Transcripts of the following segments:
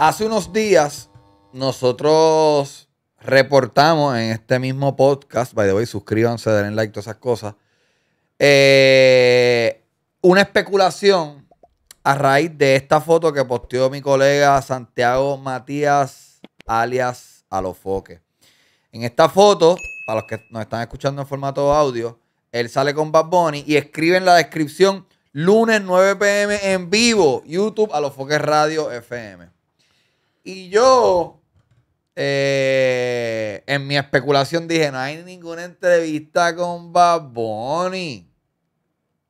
Hace unos días nosotros reportamos en este mismo podcast, by the way, suscríbanse, den like, todas esas cosas, eh, una especulación a raíz de esta foto que posteó mi colega Santiago Matías, alias Alofoque. En esta foto, para los que nos están escuchando en formato audio, él sale con Bad Bunny y escribe en la descripción lunes 9 pm en vivo, YouTube Alofoque Radio FM. Y yo, eh, en mi especulación, dije: no hay ninguna entrevista con Bad Bunny.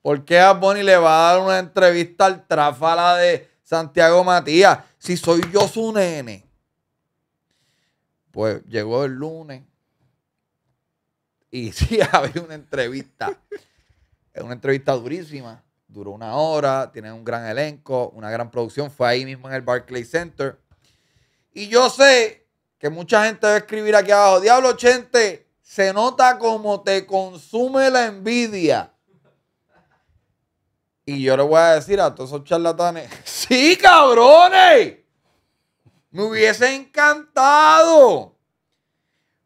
¿Por qué a Bunny le va a dar una entrevista al Tráfala de Santiago Matías? Si soy yo su nene. Pues llegó el lunes. Y sí, había una entrevista. Es una entrevista durísima. Duró una hora. Tiene un gran elenco, una gran producción. Fue ahí mismo en el Barclay Center. Y yo sé que mucha gente va a escribir aquí abajo, Diablo Chente, se nota como te consume la envidia. Y yo le voy a decir a todos esos charlatanes, sí, cabrones, me hubiese encantado.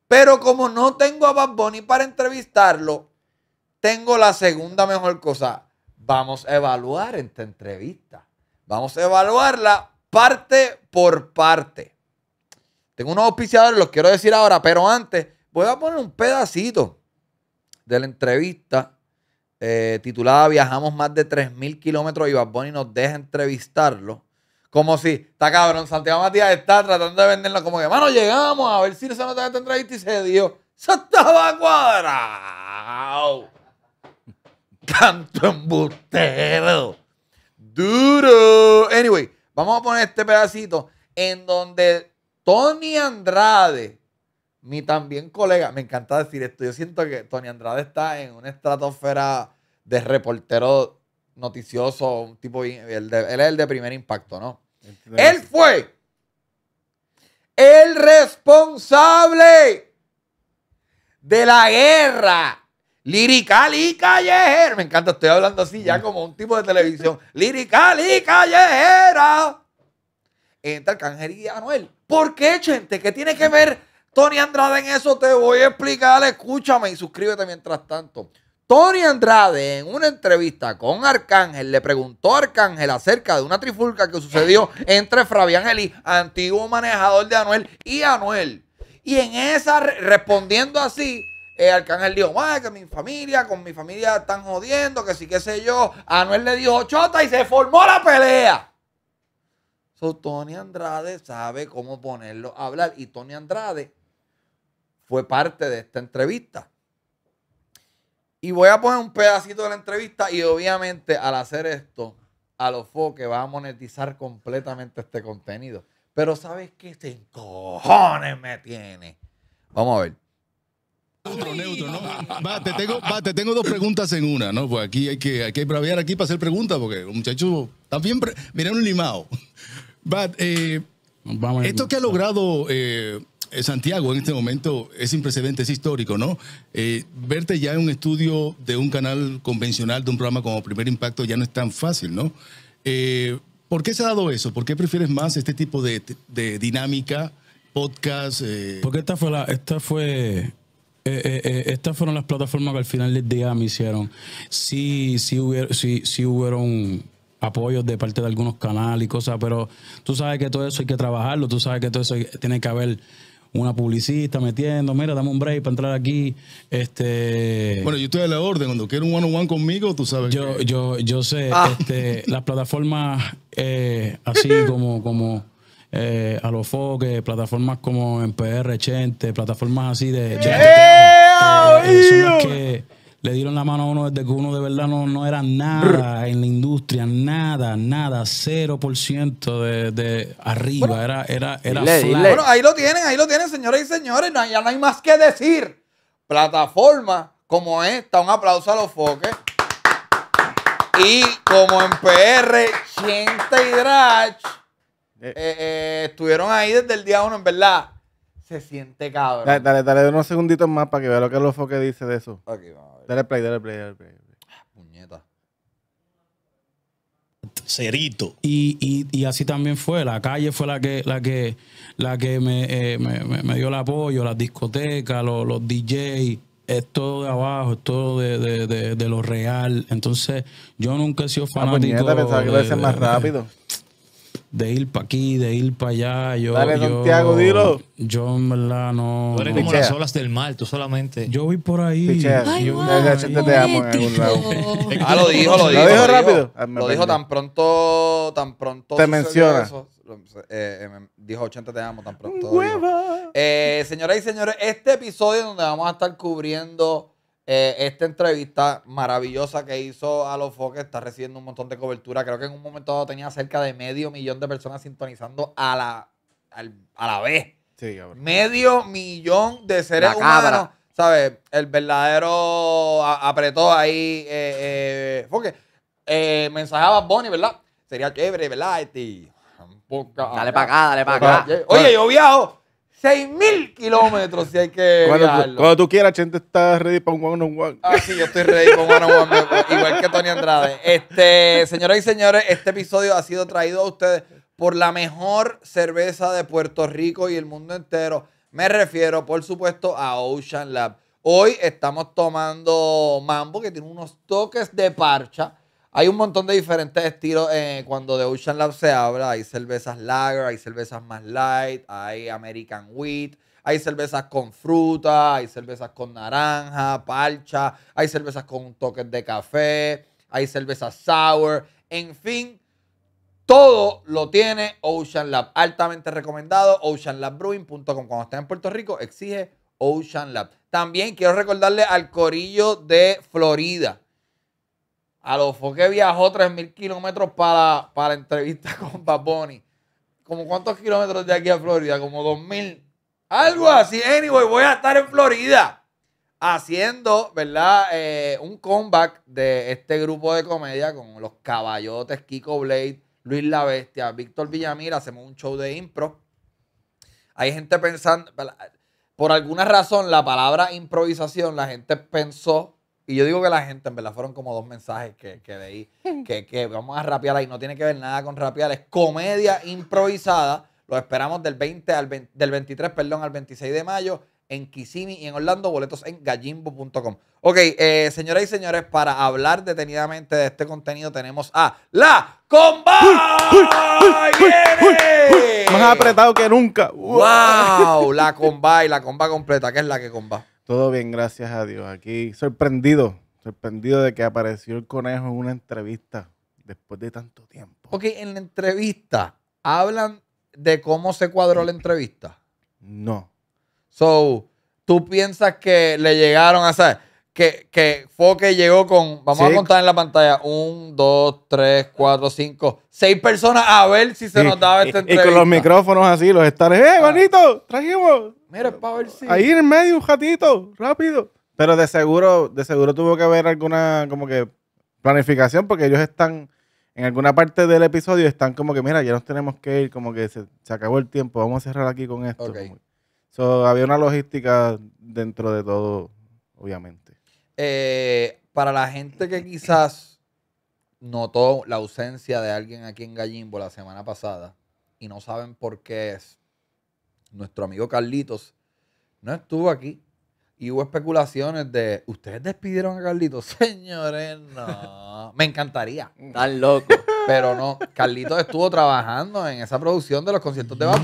Pero como no tengo a Bad Bunny para entrevistarlo, tengo la segunda mejor cosa. Vamos a evaluar esta entrevista. Vamos a evaluarla parte por parte. Tengo unos auspiciadores, los quiero decir ahora, pero antes voy a poner un pedacito de la entrevista eh, titulada Viajamos más de 3.000 kilómetros y Bad nos deja entrevistarlo. Como si, está cabrón, Santiago Matías está tratando de venderlo como que, mano, llegamos a ver si se nos esta entrevista y se dio. ¡Se estaba cuadrado! ¡Tanto embustero! ¡Duro! Anyway, vamos a poner este pedacito en donde Tony Andrade, mi también colega, me encanta decir esto, yo siento que Tony Andrade está en una estratosfera de reportero noticioso, un tipo, él es el de primer impacto, ¿no? Este él fue el responsable de la guerra lirical y callejera. Me encanta, estoy hablando así ya mm. como un tipo de televisión. Lirical y callejera entre Arcángel y Anuel. ¿Por qué, gente? ¿Qué tiene que ver Tony Andrade en eso? Te voy a explicar. Escúchame y suscríbete mientras tanto. Tony Andrade en una entrevista con Arcángel le preguntó a Arcángel acerca de una trifulca que sucedió entre Fabián Eli antiguo manejador de Anuel, y Anuel. Y en esa, respondiendo así, eh, Arcángel dijo, Ay, que mi familia, con mi familia están jodiendo, que sí, qué sé yo. Anuel le dijo, chota, y se formó la pelea. Tony Andrade sabe cómo ponerlo a hablar. Y Tony Andrade fue parte de esta entrevista. Y voy a poner un pedacito de la entrevista y obviamente al hacer esto, a los foques va a monetizar completamente este contenido. Pero ¿sabes qué? Este en cojones me tiene. Vamos a ver. Neutro, ¿no? Va, te tengo, tengo dos preguntas en una, ¿no? Pues aquí hay que, hay que braviar aquí para hacer preguntas, porque los muchachos también, miren un limado. But, eh, esto que ha logrado eh, Santiago en este momento es sin precedentes, es histórico, ¿no? Eh, verte ya en un estudio de un canal convencional, de un programa como Primer Impacto, ya no es tan fácil, ¿no? ¿Por qué se ha dado eso? ¿Por qué prefieres más este tipo de, dinámica, podcast? Porque esta fue la, esta fue estas fueron las plataformas que al final del día me hicieron. Sí, sí, hubiera, sí, sí hubieron apoyos de parte de algunos canales y cosas, pero tú sabes que todo eso hay que trabajarlo, tú sabes que todo eso tiene que haber una publicista metiendo, mira, dame un break para entrar aquí. Este Bueno, yo estoy a la orden, cuando quieres un one on one conmigo, tú sabes. Yo, yo, yo sé, ah. este, las plataformas eh, así como, como eh, a los plataformas como en PR Chente, plataformas así de, ¡Eh, que ah, le dieron la mano a uno desde que uno de verdad no, no era nada en la industria, nada, nada, 0% de, de arriba. era, era, Bueno, ahí lo tienen, ahí lo tienen, señores y señores. ya no hay más que decir. Plataforma como esta, un aplauso a los foques. Y como en PR, Chente y Drach eh. Eh, eh, estuvieron ahí desde el día uno, en verdad. Se siente cabrón. Dale, dale, dale unos segunditos más para que vea lo que los foques dice de eso. Aquí vamos. Dale play, dale play, dale play. puñeta. Cerito. Y, y, y, así también fue. La calle fue la que, la que, la que me, eh, me, dio el apoyo, las discotecas, los, los DJs es todo de abajo, es todo de, de, de, lo real. Entonces, yo nunca he sido fanático. más rápido de ir para aquí, de ir para allá. Yo, Dale, yo, Santiago, dilo. Yo en verdad no. Tú eres como las olas del mar, tú solamente. Yo voy por ahí. te amo en lado. ah, lo dijo, lo dijo. Lo dijo rápido. Ah, lo dijo, tan pronto, tan pronto. Te menciona. Eh, em, dijo 80 te amo tan pronto. Hueva. Eh, señoras y señores, este episodio donde vamos a estar cubriendo eh, esta entrevista maravillosa que hizo a los foques está recibiendo un montón de cobertura. Creo que en un momento tenía cerca de medio millón de personas sintonizando a la, a la vez. medio millón de seres humanos. ¿Sabes? El verdadero apretó ahí. Eh, foque. Eh, eh, mensajaba a Bonnie, ¿verdad? Sería chévere, ¿verdad? Este, dale para acá, dale para acá. Oye, yo viajo 6.000 kilómetros si hay que cuando, cuando tú quieras, gente está ready para un one on one. Ah, sí, yo estoy ready para un one on one, igual que Tony Andrade. Este, señoras y señores, este episodio ha sido traído a ustedes por la mejor cerveza de Puerto Rico y el mundo entero. Me refiero, por supuesto, a Ocean Lab. Hoy estamos tomando mambo que tiene unos toques de parcha hay un montón de diferentes estilos. Eh, cuando de Ocean Lab se habla, hay cervezas lager, hay cervezas más light, hay American Wheat, hay cervezas con fruta, hay cervezas con naranja, parcha, hay cervezas con toques de café, hay cervezas sour. En fin, todo lo tiene Ocean Lab. Altamente recomendado, oceanlabbrewing.com. Cuando estés en Puerto Rico, exige Ocean Lab. También quiero recordarle al corillo de Florida a lo que viajó 3.000 kilómetros para, para entrevista con Bad Bunny. ¿Como cuántos kilómetros de aquí a Florida? Como 2.000. Algo así. Anyway, voy a estar en Florida haciendo, ¿verdad? Eh, un comeback de este grupo de comedia con los caballotes, Kiko Blade, Luis La Bestia, Víctor Villamil. Hacemos un show de impro. Hay gente pensando, por alguna razón, la palabra improvisación, la gente pensó y yo digo que la gente, en verdad, fueron como dos mensajes que, que que, vamos a rapear ahí, no tiene que ver nada con rapear, es comedia improvisada. Lo esperamos del 20 al del 23, perdón, al 26 de mayo en Kissimmee y en Orlando, boletos en gallimbo.com. Ok, eh, señoras y señores, para hablar detenidamente de este contenido tenemos a La Comba. Más apretado que nunca. ¡Wow! La Comba y la Comba completa, que es la que comba. Todo bien, gracias a Dios. Aquí sorprendido, sorprendido de que apareció el conejo en una entrevista después de tanto tiempo. Ok, en la entrevista, ¿hablan de cómo se cuadró la entrevista? No. So, ¿tú piensas que le llegaron a... Saber? que, fue que llegó con, vamos a contar en la pantalla, un, dos, tres, cuatro, cinco, seis personas a ver si se nos daba este entrevista. Y con los micrófonos así, los estares, ¡eh, manito ah. ¡Trajimos! Mira, para ver si... Ahí en medio, un ratito, rápido. Pero de seguro, de seguro tuvo que haber alguna, como que, planificación, porque ellos están, en alguna parte del episodio están como que, mira, ya nos tenemos que ir, como que se, se acabó el tiempo, vamos a cerrar aquí con esto. había una logística dentro de todo, obviamente. Eh, para la gente que quizás notó la ausencia de alguien aquí en Gallimbo la semana pasada y no saben por qué es, nuestro amigo Carlitos no estuvo aquí. Y hubo especulaciones de, ¿ustedes despidieron a Carlitos? Señores, no. Me encantaría. Están locos. Pero no, Carlitos estuvo trabajando en esa producción de los conciertos de Bad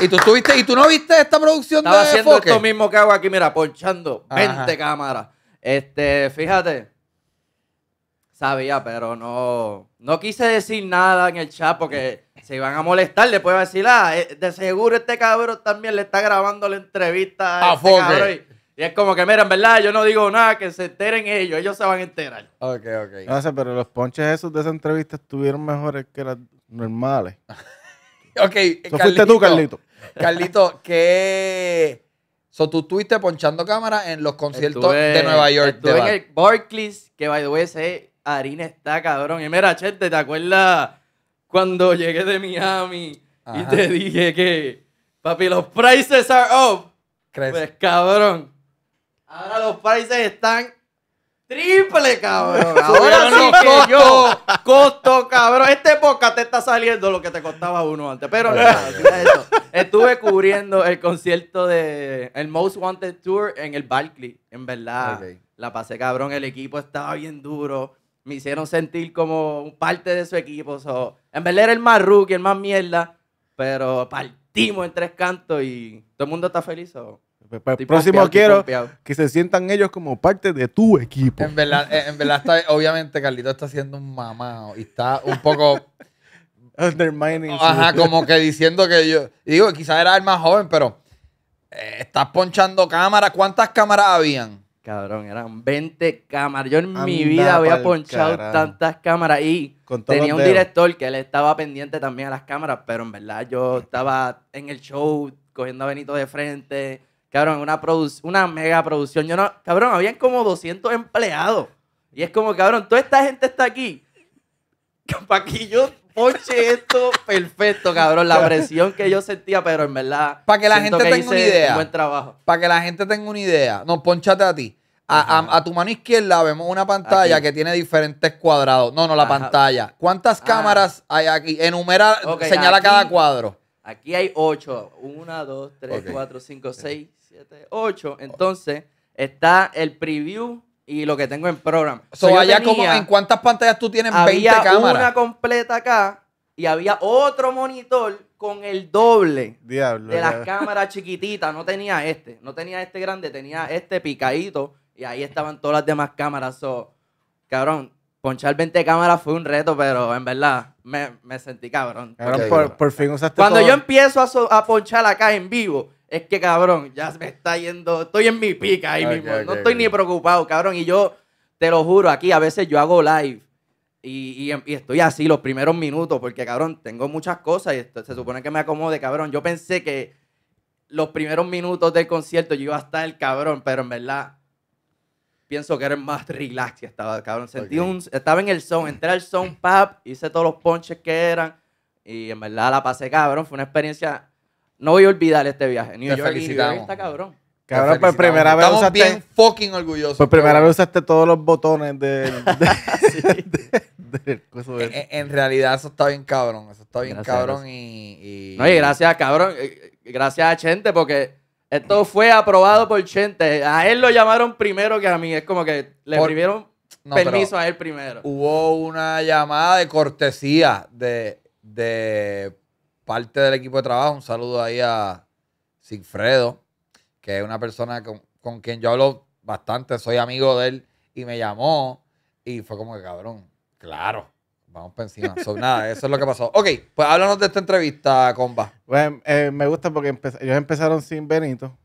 Y tú estuviste, y tú no viste esta producción Estaba de haciendo esto mismo que hago aquí, mira, ponchando 20 cámaras. Este, fíjate. Sabía, pero no. No quise decir nada en el chat porque se iban a molestar. Después iba a decir, ah, eh, de seguro este cabrón también le está grabando la entrevista a, este y es como que, mira, verdad, yo no digo nada, que se enteren ellos, ellos se van a enterar. Ok, ok. No sé, pero los ponches esos de esa entrevista estuvieron mejores que las normales. ok, Carlito, eh, fuiste tú, Carlito. Carlito, ¿qué...? So, tu estuviste ponchando cámara en los conciertos de Nueva York. Estuve de en el Barclays, que by the way, ese harina está cabrón. Y mira, Chete, ¿te acuerdas cuando llegué de Miami y te dije que, papi, los prices are up? Pues cabrón. Ahora los prices están triple, cabrón. Ahora sí que yo costo, cabrón. Este época te está saliendo lo que te costaba uno antes. Pero nada, Estuve cubriendo el concierto de el Most Wanted Tour en el Barclay. En verdad, la pasé cabrón. El equipo estaba bien duro. Me hicieron sentir como parte de su equipo. en verdad era el más rookie, el más mierda. Pero partimos en tres cantos y todo el mundo está feliz. Pues, pues, próximo quiero que se sientan ellos como parte de tu equipo. En verdad, eh, está, obviamente Carlito está siendo un mamado y está un poco undermining. Ajá, como que diciendo que yo digo, quizás era el más joven, pero eh, estás ponchando cámaras, ¿cuántas cámaras habían? Cabrón, eran 20 cámaras. Yo en mi vida había ponchado tantas cámaras y tenía un director que él estaba pendiente también a las cámaras, pero en verdad yo estaba en el show cogiendo a Benito de frente Cabrón, una, una mega producción. Yo no, cabrón, habían como 200 empleados. Y es como, cabrón, toda esta gente está aquí. pa' que yo ponche esto perfecto, cabrón. La presión que yo sentía, pero en verdad. Para que la gente tenga una idea. buen trabajo. Para que la gente tenga una idea. No, ponchate a ti. A, tu mano izquierda vemos una pantalla que tiene diferentes cuadrados. No, no, la pantalla. ¿Cuántas ah. cámaras hay aquí? Enumera, señala cada cuadro. Aquí hay ocho. Una, dos, tres, cuatro, cinco, seis, 8. Entonces, está el preview y lo que tengo en programa. So, allá como, ¿En cuántas pantallas tú tienes? 20 cámaras. una completa acá y había otro monitor con el doble de las cámaras chiquititas. No tenía este, no tenía este grande, tenía este picadito y ahí estaban todas las demás cámaras. So, cabrón, ponchar 20 cámaras fue un reto, pero en verdad me, sentí cabrón. por, fin usaste Cuando yo empiezo a, a ponchar acá en vivo es que cabrón, ya me está yendo, estoy en mi pica ahí mismo, no estoy ni preocupado, cabrón, y yo te lo juro, aquí a veces yo hago live y, estoy así los primeros minutos, porque cabrón, tengo muchas cosas y se supone que me acomode, cabrón, yo pensé que los primeros minutos del concierto yo iba a estar el cabrón, pero en verdad pienso que era más relax estaba, cabrón. Sentí un, estaba en el zone, entré al zone pub, hice todos los ponches que eran y en verdad la pasé cabrón. Fue una experiencia no voy a olvidar este viaje. New Te York, cabrón. Cabrón, por pues, primera vez Estamos usaste, bien fucking orgullosos. Por pues, primera vez usaste todos los botones de, en, realidad eso está bien cabrón. Eso está bien cabrón Y, No, y gracias, cabrón. Eh, eh, gracias a Chente porque esto fue aprobado por Chente. A él lo llamaron primero que a mí. Es como que le escribieron permiso a él primero. Hubo una llamada de cortesía de, de parte del equipo de trabajo. Un saludo ahí a Sigfredo, que es una persona con, quien yo hablo bastante, soy amigo de él, y me llamó y fue como que cabrón, claro. Vamos para encima. nada, eso es lo que pasó. Ok, pues háblanos de esta entrevista, comba. Bueno, pues, eh, me gusta porque ellos empezaron sin Benito.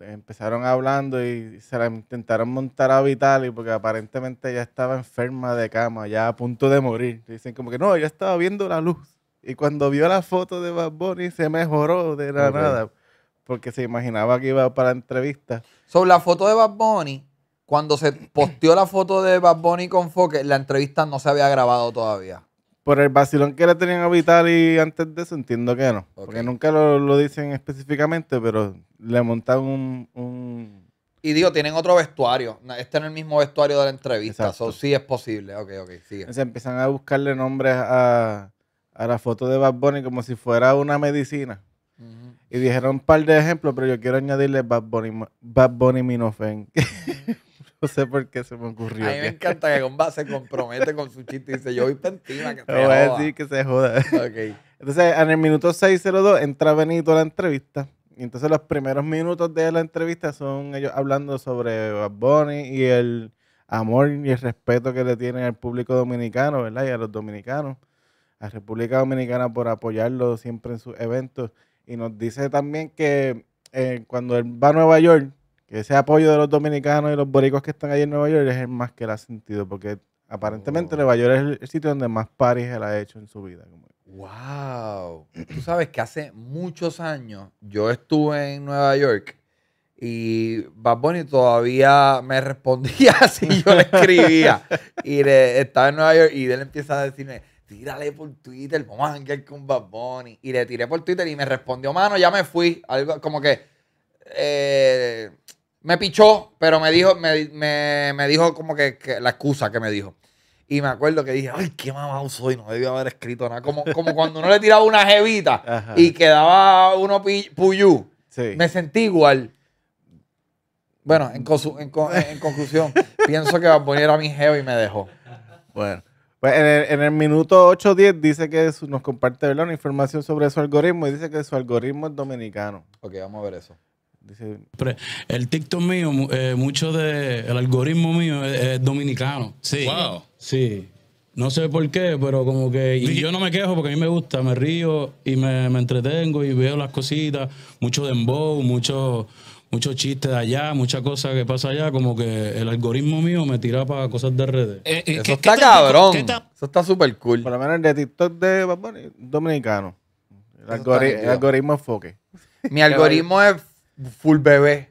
Empezaron hablando y se la intentaron montar a Vitali porque aparentemente ya estaba enferma de cama, ya a punto de morir. Dicen como que no, ya estaba viendo la luz. Y cuando vio la foto de Bad Bunny, se mejoró de la nada. Porque se imaginaba que iba para entrevista. Sobre la foto de Bad Bunny, cuando se posteó la foto de Bad Bunny con Foque, la entrevista no se había grabado todavía. Por el vacilón que le tenían a Vitali antes de eso, entiendo que no. Porque nunca lo, lo, dicen específicamente, pero le montaron un, un, Y digo, tienen otro vestuario. Este no es el mismo vestuario de la entrevista. sí es posible. Ok, ok, sigue. Se empiezan a buscarle nombres a a la foto de Bad Bunny como si fuera una medicina. Y dijeron un par de ejemplos, pero yo quiero añadirle Bad Bunny, Bad Minofen. no sé por qué se me ocurrió. A mí me encanta que Gomba se compromete con su chiste y dice, yo voy pentina, a decir que se joda. Entonces, en el minuto 602 entra Benito a la entrevista. Y entonces los primeros minutos de la entrevista son ellos hablando sobre Bad Bunny y el amor y el respeto que le tienen al público dominicano, ¿verdad? Y a los dominicanos la República Dominicana por apoyarlo siempre en sus eventos. Y nos dice también que eh, cuando él va a Nueva York, que ese apoyo de los dominicanos y los boricos que están ahí en Nueva York es el más que él ha sentido, porque aparentemente oh. Nueva York es el sitio donde más paris él ha hecho en su vida. ¡Wow! Tú sabes que hace muchos años yo estuve en Nueva York y Bad Bunny todavía me respondía si yo le escribía. y estaba en Nueva York y él empieza a decirme tírale por Twitter, vamos a hangar con Bad Bunny. Y le tiré por Twitter y me respondió, mano, ya me fui. Algo como que eh, me pichó, pero me dijo, me, dijo como que, la excusa que me dijo. Y me acuerdo que dije, ay, qué mamado soy, no debí haber escrito nada. Como, como cuando uno le tiraba una jevita y quedaba uno puyú. Me sentí igual. Bueno, en, conclusión, pienso que Bad Bunny era mi jevo y me dejó. Bueno. Pues en el, en el minuto 8.10 dice que nos comparte la información sobre su algoritmo y dice que su algoritmo es dominicano. Ok, vamos a ver eso. Dice, el TikTok mío, eh, mucho del el algoritmo mío es, dominicano. Sí. Wow. Sí. No sé por qué, pero como que. Y yo no me quejo porque a mí me gusta, me río y me, me entretengo y veo las cositas. Mucho dembow, mucho muchos chistes de allá, muchas cosas que pasa allá, como que el algoritmo mío me tira para cosas de redes. Eh, eh, Eso está cabrón. Eso está súper cool. Por lo menos el de TikTok de dominicano. El, algoritmo enfoque. Mi algoritmo es full bebé.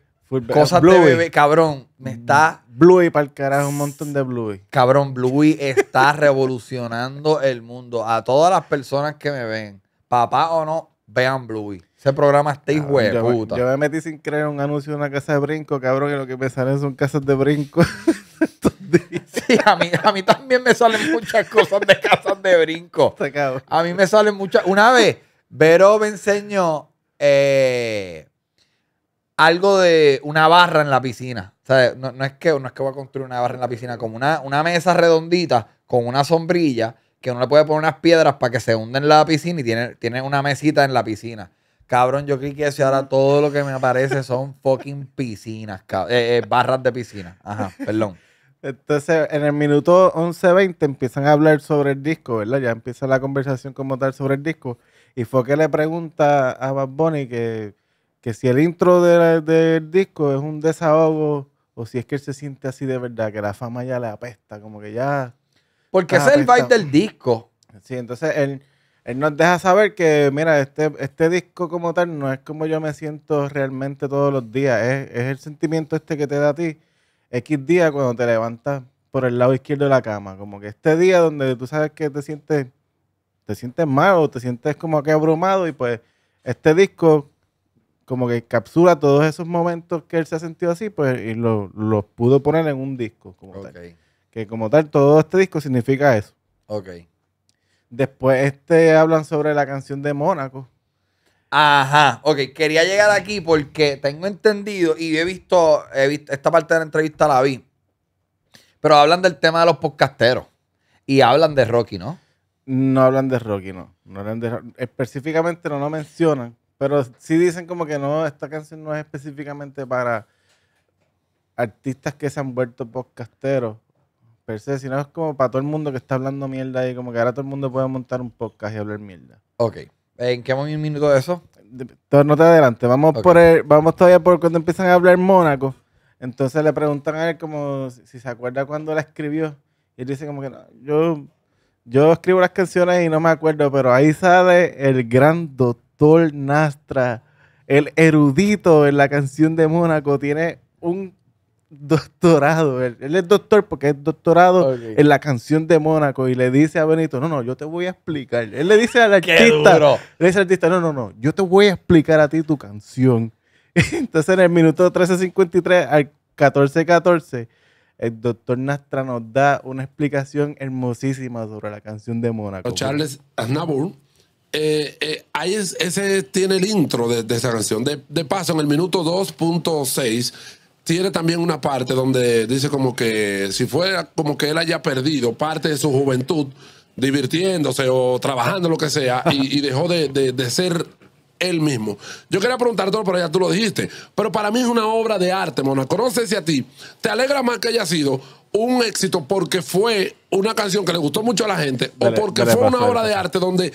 Cosas de bebé, cabrón. Me mm. está. Bluey para el carajo, un montón de Bluey. Cabrón, Bluey está revolucionando el mundo. A todas las personas que me ven, papá o no, vean Bluey. Ese programa está hijo de puta. Yo me metí sin creer un anuncio de una casa de brinco, cabrón, que lo que me salen son casas de brinco. sí, a mí, también me salen muchas cosas de casas de brinco. A mí me salen muchas. Una vez, Vero me enseñó eh, algo de una barra en la piscina. no, es que, no es que voy a construir una barra en la piscina, como una mesa redondita con una sombrilla que uno le puede poner unas piedras para que se hunden en la piscina y tiene, tiene una mesita en la piscina. Cabrón, yo que eso y ahora todo lo que me aparece son fucking piscinas, eh, eh, barras de piscina. Ajá, perdón. Entonces, en el minuto 11.20 empiezan a hablar sobre el disco, ¿verdad? Ya empieza la conversación como tal sobre el disco. Y fue que le pregunta a Bad Bunny que, que si el intro del disco es un desahogo o si es que él se siente así de verdad, que la fama ya le apesta, como que ya porque es el vibe del disco. Sí, entonces él, él, nos deja saber que, mira, este, este disco como tal no es como yo me siento realmente todos los días. Es, es el sentimiento este que te da a ti X día cuando te levantas por el lado izquierdo de la cama. Como que este día donde tú sabes que te sientes, te sientes mal o te sientes como que abrumado y pues este disco como que encapsula todos esos momentos que él se ha sentido así pues y los lo pudo poner en un disco como okay. tal. Que como tal, todo este disco significa eso. Ok. Después este hablan sobre la canción de Mónaco. Ajá, ok, quería llegar aquí porque tengo entendido y he visto, he visto, esta parte de la entrevista la vi, pero hablan del tema de los podcasteros y hablan de Rocky, ¿no? No hablan de Rocky, no, no hablan específicamente no lo no mencionan, pero sí dicen como que no, esta canción no es específicamente para artistas que se han vuelto podcasteros, si no, es como para todo el mundo que está hablando mierda y como que ahora todo el mundo puede montar un podcast y hablar mierda. Ok. Eh, ¿En qué minuto de eso? No te adelante. Vamos por el, vamos todavía por cuando empiezan a hablar Mónaco. Entonces le preguntan a él como si, se acuerda cuando la escribió. Y él dice como que no, yo, yo escribo las canciones y no me acuerdo, pero ahí sale el gran doctor Nastra, el erudito en la canción de Mónaco. Tiene un doctorado. Él, es doctor porque es doctorado en la canción de Mónaco y le dice a Benito, no, no, yo te voy a explicar. Él le dice al artista, le dice al artista, no, no, no, yo te voy a explicar a ti tu canción. Entonces en el minuto 13.53 al 14.14, el doctor Nastra nos da una explicación hermosísima sobre la canción de Mónaco. Charles Aznavour. Eh, eh, ahí ese tiene el intro de, esa canción. De, de paso, en el minuto 2.6 tiene también una parte donde dice como que si fuera como que él haya perdido parte de su juventud divirtiéndose o trabajando, lo que sea, y, dejó de, ser él mismo. Yo quería preguntarte, pero ya tú lo dijiste, pero para mí es una obra de arte, Mona conoces si a ti te alegra más que haya sido un éxito porque fue una canción que le gustó mucho a la gente o porque fue una obra de arte donde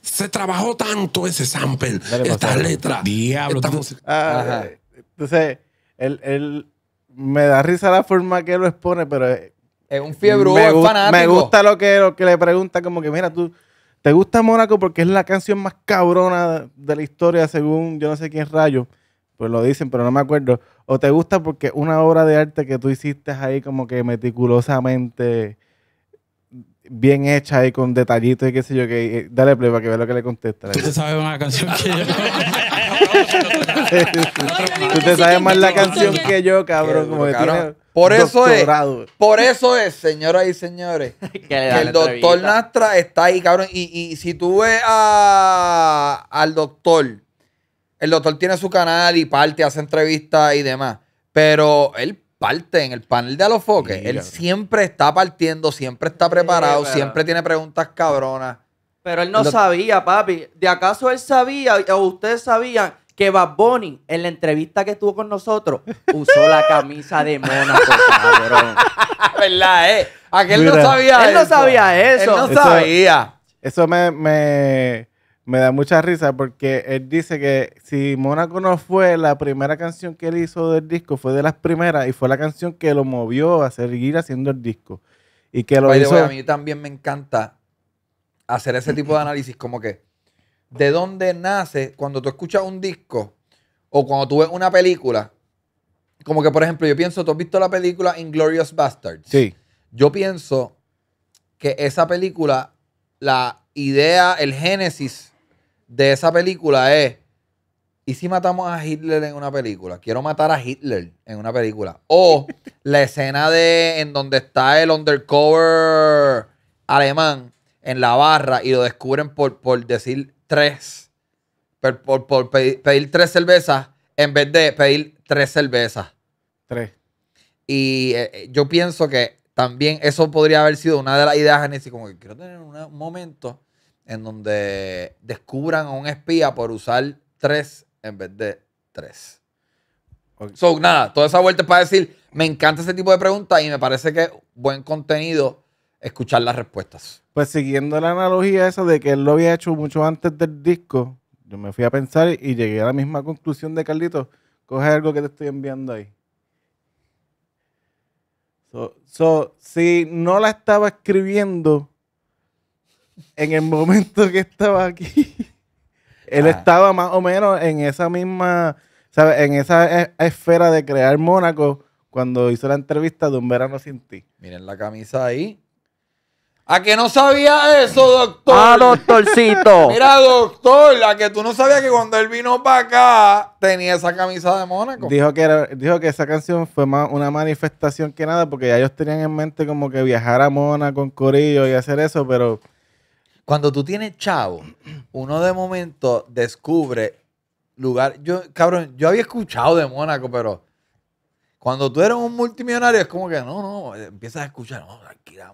se trabajó tanto ese sample, esta letra. Diablo, ah, eh, Entonces él, me da risa la forma que lo expone, pero eh, es un fiebre, me, Me gusta lo que, lo que le pregunta, como que mira, tú, ¿te gusta Mónaco porque es la canción más cabrona de la historia según yo no sé quién rayo? Pues lo dicen, pero no me acuerdo. ¿O te gusta porque una obra de arte que tú hiciste ahí como que meticulosamente bien hecha y con detallitos y qué sé yo, que eh, dale play para que vea lo que le contesta. Tú te sabes una canción que yo... Tú te sabes más la canción que yo, cabrón. Como por eso es, por eso es, señoras y señores, que el doctor Nastra está ahí, cabrón. Y, si tú ves al doctor, el doctor tiene su canal y parte, hace entrevistas y demás. Pero él parte en el panel de Alofoque. él siempre está partiendo, siempre está preparado, siempre tiene preguntas cabronas. Pero él no sabía, papi. ¿De acaso él sabía o ustedes sabían que Bad Bunny, en la entrevista que tuvo con nosotros, usó la camisa de Mónaco, ¿Verdad, eh? Aquel no sabía eso. Él no sabía eso. Él no sabía. Eso me, da mucha risa porque él dice que si Mónaco no fue la primera canción que él hizo del disco, fue de las primeras y fue la canción que lo movió a seguir haciendo el disco. Y que lo hizo... a mí también me encanta hacer ese tipo de análisis como que de dónde nace cuando tú escuchas un disco o cuando tú ves una película. Como que, por ejemplo, yo pienso, tú has visto la película Inglorious Bastards. Sí. Yo pienso que esa película, la idea, el génesis de esa película es. ¿Y si matamos a Hitler en una película? Quiero matar a Hitler en una película. O la escena de en donde está el undercover alemán en la barra y lo descubren por, por decir tres, por, pedir, tres cervezas en vez de pedir tres cervezas. Tres. Y eh, yo pienso que también eso podría haber sido una de las ideas, como que quiero tener un momento en donde descubran a un espía por usar tres en vez de tres. So, nada, toda esa vuelta para decir, me encanta ese tipo de preguntas y me parece que buen contenido escuchar las respuestas. Pues siguiendo la analogía esa de que él lo había hecho mucho antes del disco, yo me fui a pensar y llegué a la misma conclusión de Carlitos. Coge algo que te estoy enviando ahí. So, si no la estaba escribiendo en el momento que estaba aquí, él ah. estaba más o menos en esa misma, ¿sabes? En esa e, esfera de crear Mónaco cuando hizo la entrevista de Un Verano Sin Ti. Miren la camisa ahí. ¿A que no sabía eso, doctor? Ah, doctorcito. Mira, doctor, a que tú no sabías que cuando él vino para acá tenía esa camisa de Mónaco. Dijo que, dijo que esa canción fue más una manifestación que nada, porque ya ellos tenían en mente como que viajar a Mónaco con Corillo y hacer eso, pero. Cuando tú tienes chavo, uno de momento descubre lugar. Yo, cabrón, yo había escuchado de Mónaco, pero cuando tú eres un multimillonario es como que no, no, empiezas a escuchar, no, tranquila,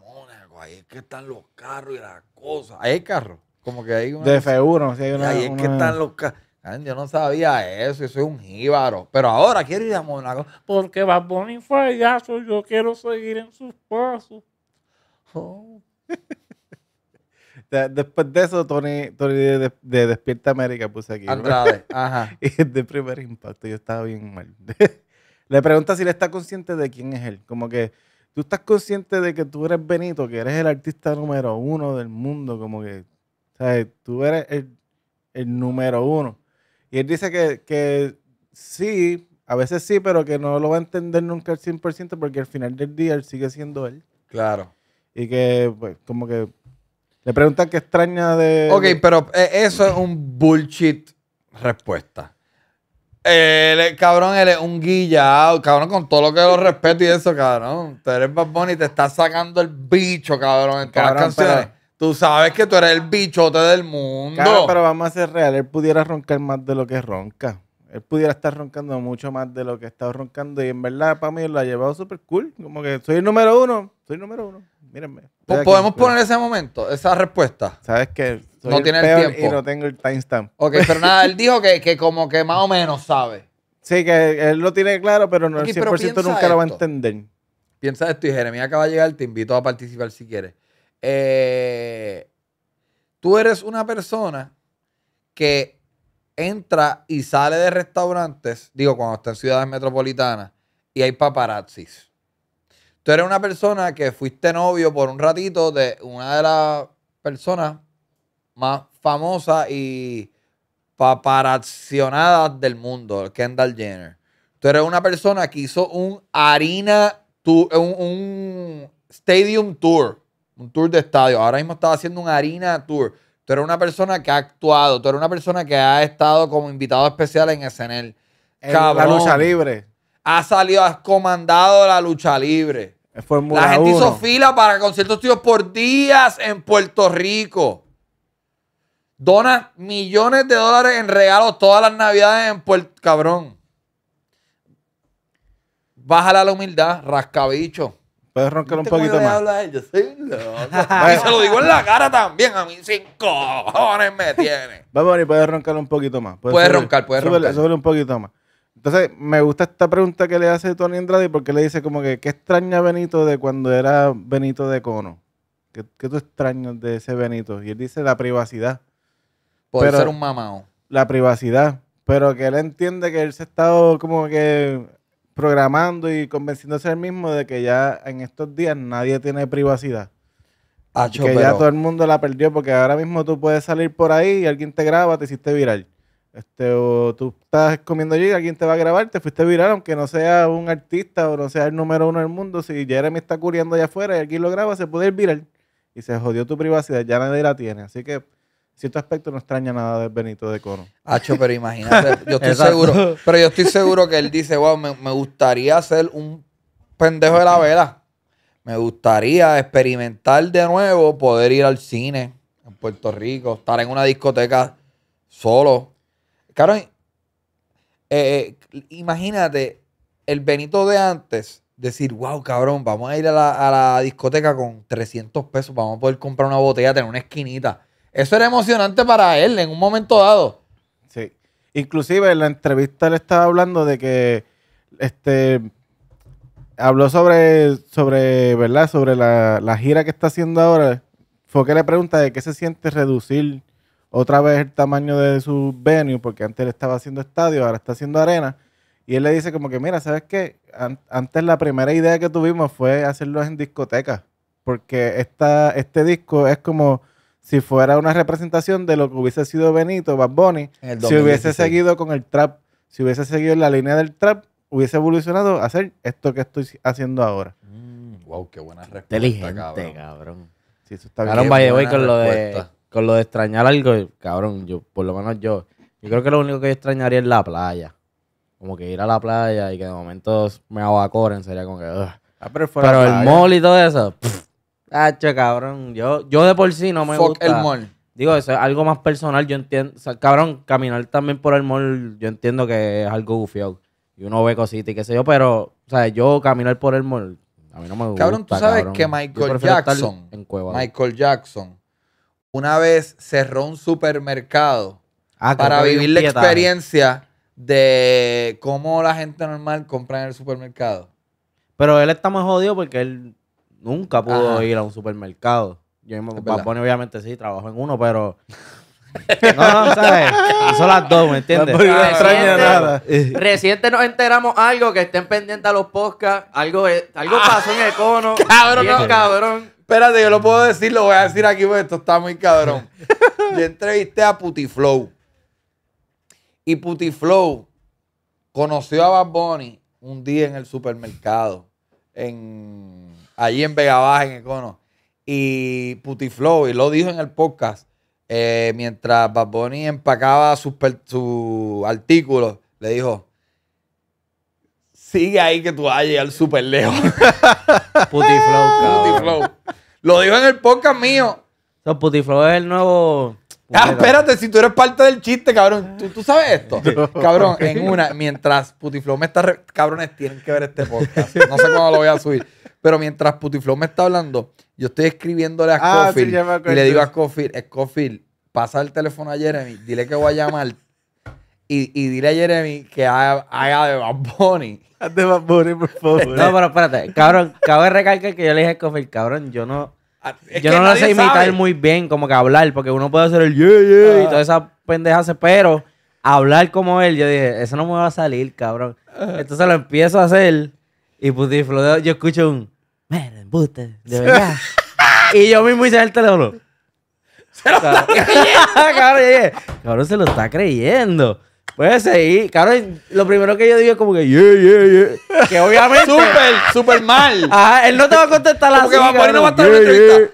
ahí es que están los carros y las cosas. hay carros. Como que hay una... De F1, Ahí es que están los carros. Yo no sabía eso, yo soy un jíbaro. Pero ahora quiero ir a Monaco. Porque va Bonnie fue yo quiero seguir en sus pasos. Después de eso, Tony, Tony de, Despierta América puse aquí. Andrade, ajá. Y de primer impacto, yo estaba bien mal. le pregunta si le está consciente de quién es él. Como que tú estás consciente de que tú eres Benito, que eres el artista número uno del mundo, como que, ¿sabes? Tú eres el, número uno. Y él dice que, que, sí, a veces sí, pero que no lo va a entender nunca al 100% porque al final del día él sigue siendo él. Claro. Y que, pues, como que le preguntan qué extraña de... Ok, pero eh, eso es un bullshit respuesta es cabrón, él es un guillado, cabrón, con todo lo que lo respeto y eso, cabrón. Tú eres más bonito y te estás sacando el bicho, cabrón, en todas las canciones. tú sabes que tú eres el bichote del mundo. pero vamos a ser real, él pudiera roncar más de lo que ronca. Él pudiera estar roncando mucho más de lo que está roncando y en verdad para mí lo ha llevado súper cool. Como que soy el número uno, soy el número uno, mírenme. ¿Podemos poner ese momento, esa respuesta? ¿Sabes qué? no tiene el tiempo. Y no tengo el timestamp. Ok, pero nada, él dijo que, como que más o menos sabe. Sí, que él lo tiene claro, pero no, el 100% nunca lo va a entender. Piensa esto y Jeremia acaba de llegar, te invito a participar si quieres. Eh, tú eres una persona que entra y sale de restaurantes, digo, cuando está en ciudades metropolitanas, y hay paparazzis. Tú eres una persona que fuiste novio por un ratito de una de las personas más famosa y paparacionada del mundo, Kendall Jenner. Tú eres una persona que hizo un arena, un, un stadium tour, un tour de estadio. Ahora mismo estaba haciendo un harina tour. Tú eres una persona que ha actuado, tú eres una persona que ha estado como invitado especial en SNL. En la lucha libre. Has salido, has comandado la lucha libre. la gente hizo fila para conciertos tuyos por días en Puerto Rico. Dona millones de dólares en regalos todas las navidades en Puerto... Cabrón. Bájala la humildad, rascabicho. Puedes roncar un poquito más. Yo soy loco. y se lo digo en la cara también. A mí sin cojones me tiene. Vamos, a y puedes roncar un poquito más. Puedes, roncar, puedes roncar. Súbele un poquito más. Entonces, me gusta esta pregunta que le hace Tony Andrade porque le dice como que, ¿qué extraña Benito de cuando era Benito de Cono? ¿Qué, qué tú extrañas de ese Benito? Y él dice la privacidad puede ser un mamado. La privacidad. Pero que él entiende que él se ha estado como que programando y convenciéndose él mismo de que ya en estos días nadie tiene privacidad. que ya todo el mundo la perdió porque ahora mismo tú puedes salir por ahí y alguien te graba, te hiciste viral. Este, o tú estás comiendo allí, alguien te va a grabar, te fuiste viral, aunque no sea un artista o no sea el número uno del mundo. Si Jeremy está curiando allá afuera y alguien lo graba, se puede ir viral. Y se jodió tu privacidad, ya nadie la tiene. Así que cierto aspecto no extraña nada de Benito de Coro. Hacho, pero imagínate, yo estoy seguro, pero yo estoy seguro que él dice, wow, me, gustaría ser un pendejo de la vela. Me gustaría experimentar de nuevo, poder ir al cine en Puerto Rico, estar en una discoteca solo. caro eh, eh, imagínate el Benito de antes decir, wow, cabrón, vamos a ir a la, a la, discoteca con 300 pesos, vamos a poder comprar una botella, tener una esquinita. Eso era emocionante para él en un momento dado. Sí. Inclusive en la entrevista le estaba hablando de que este habló sobre, sobre ¿verdad? Sobre la, la gira que está haciendo ahora. Fue que le pregunta de qué se siente reducir otra vez el tamaño de su venue, porque antes él estaba haciendo estadio, ahora está haciendo arena. Y él le dice como que, mira, ¿sabes qué? Antes la primera idea que tuvimos fue hacerlo en discoteca. porque esta, este disco es como si fuera una representación de lo que hubiese sido Benito, Bad Bunny, si hubiese seguido con el trap, si hubiese seguido la línea del trap, hubiese evolucionado a hacer esto que estoy haciendo ahora. Mm, wow, qué buena respuesta, Inteligente, cabrón. Sí, eso está bien. con lo, de, con lo de extrañar algo, cabrón, yo, por lo menos yo, yo creo que lo único que yo extrañaría es la playa. Como que ir a la playa y que de momento me abacoren, sería como que... Ah, pero, el mall y todo eso che, cabrón. Yo, yo de por sí no me gusta. el mall. Digo, eso es algo más personal. Yo entiendo. cabrón, caminar también por el mall, yo entiendo que es algo gufio Y uno ve cositas y qué sé yo, pero, o sea, yo caminar por el mall, a mí no me gusta. Cabrón, tú sabes que Michael Jackson. Michael Jackson una vez cerró un supermercado ah, para vivir la experiencia de cómo la gente normal compra en el supermercado. Pero él está más jodido porque él nunca pudo ir a un supermercado. Yo mismo, obviamente sí, trabajo en uno, pero. No, no, ¿sabes? Son las dos, ¿me entiendes? No ah, nada. Reciente nos enteramos algo que estén pendientes a los podcasts. Algo, algo ah. pasó en cono. Cabrón, no, cabrón. Espérate, yo lo puedo decir, lo voy a decir aquí porque esto está muy cabrón. yo entrevisté a Putiflow. Y Putiflow conoció a Bad Bunny un día en el supermercado. En allí en Vega Baja, en Econo. Y Putiflow, y lo dijo en el podcast, eh, mientras Bad empacaba sus su artículo le dijo, sigue ahí que tú vas al Super súper lejos. Putiflow, Putiflow. Lo dijo en el podcast mío. Putiflow es el nuevo... Ah, espérate, si tú eres parte del chiste, cabrón. ¿Tú, sabes esto? Cabrón, en una, mientras Putiflow me está... Cabrones, tienen que ver este podcast. No sé cuándo lo voy a subir. Pero mientras Putiflow me está hablando, yo estoy escribiéndole a ah, y le digo a Scofield, Scofield, pasa el teléfono a Jeremy, dile que voy a llamar y, y dile a Jeremy que haga, de Bad Bunny. de Bunny, por favor. No, pero espérate, cabrón, cabe recalcar que yo le dije a Scofield, cabrón, yo no Ah, yo no lo sé imitar muy bien, como que hablar, porque uno puede hacer el yeah, yeah y todas esas pendejas, pero hablar como él, yo dije, eso no me va a salir, cabrón. Entonces lo empiezo a hacer y putiflo, pues, yo escucho un, mierda, de verdad. y yo mismo hice el teléfono. Se lo cabrón, se lo está creyendo. Pues sí, seguir. Cabrón, lo primero que yo digo es como que, yeah, yeah, yeah. Que obviamente. Súper, súper mal. Ajá, él no te va a contestar la Porque va a poner no va a estar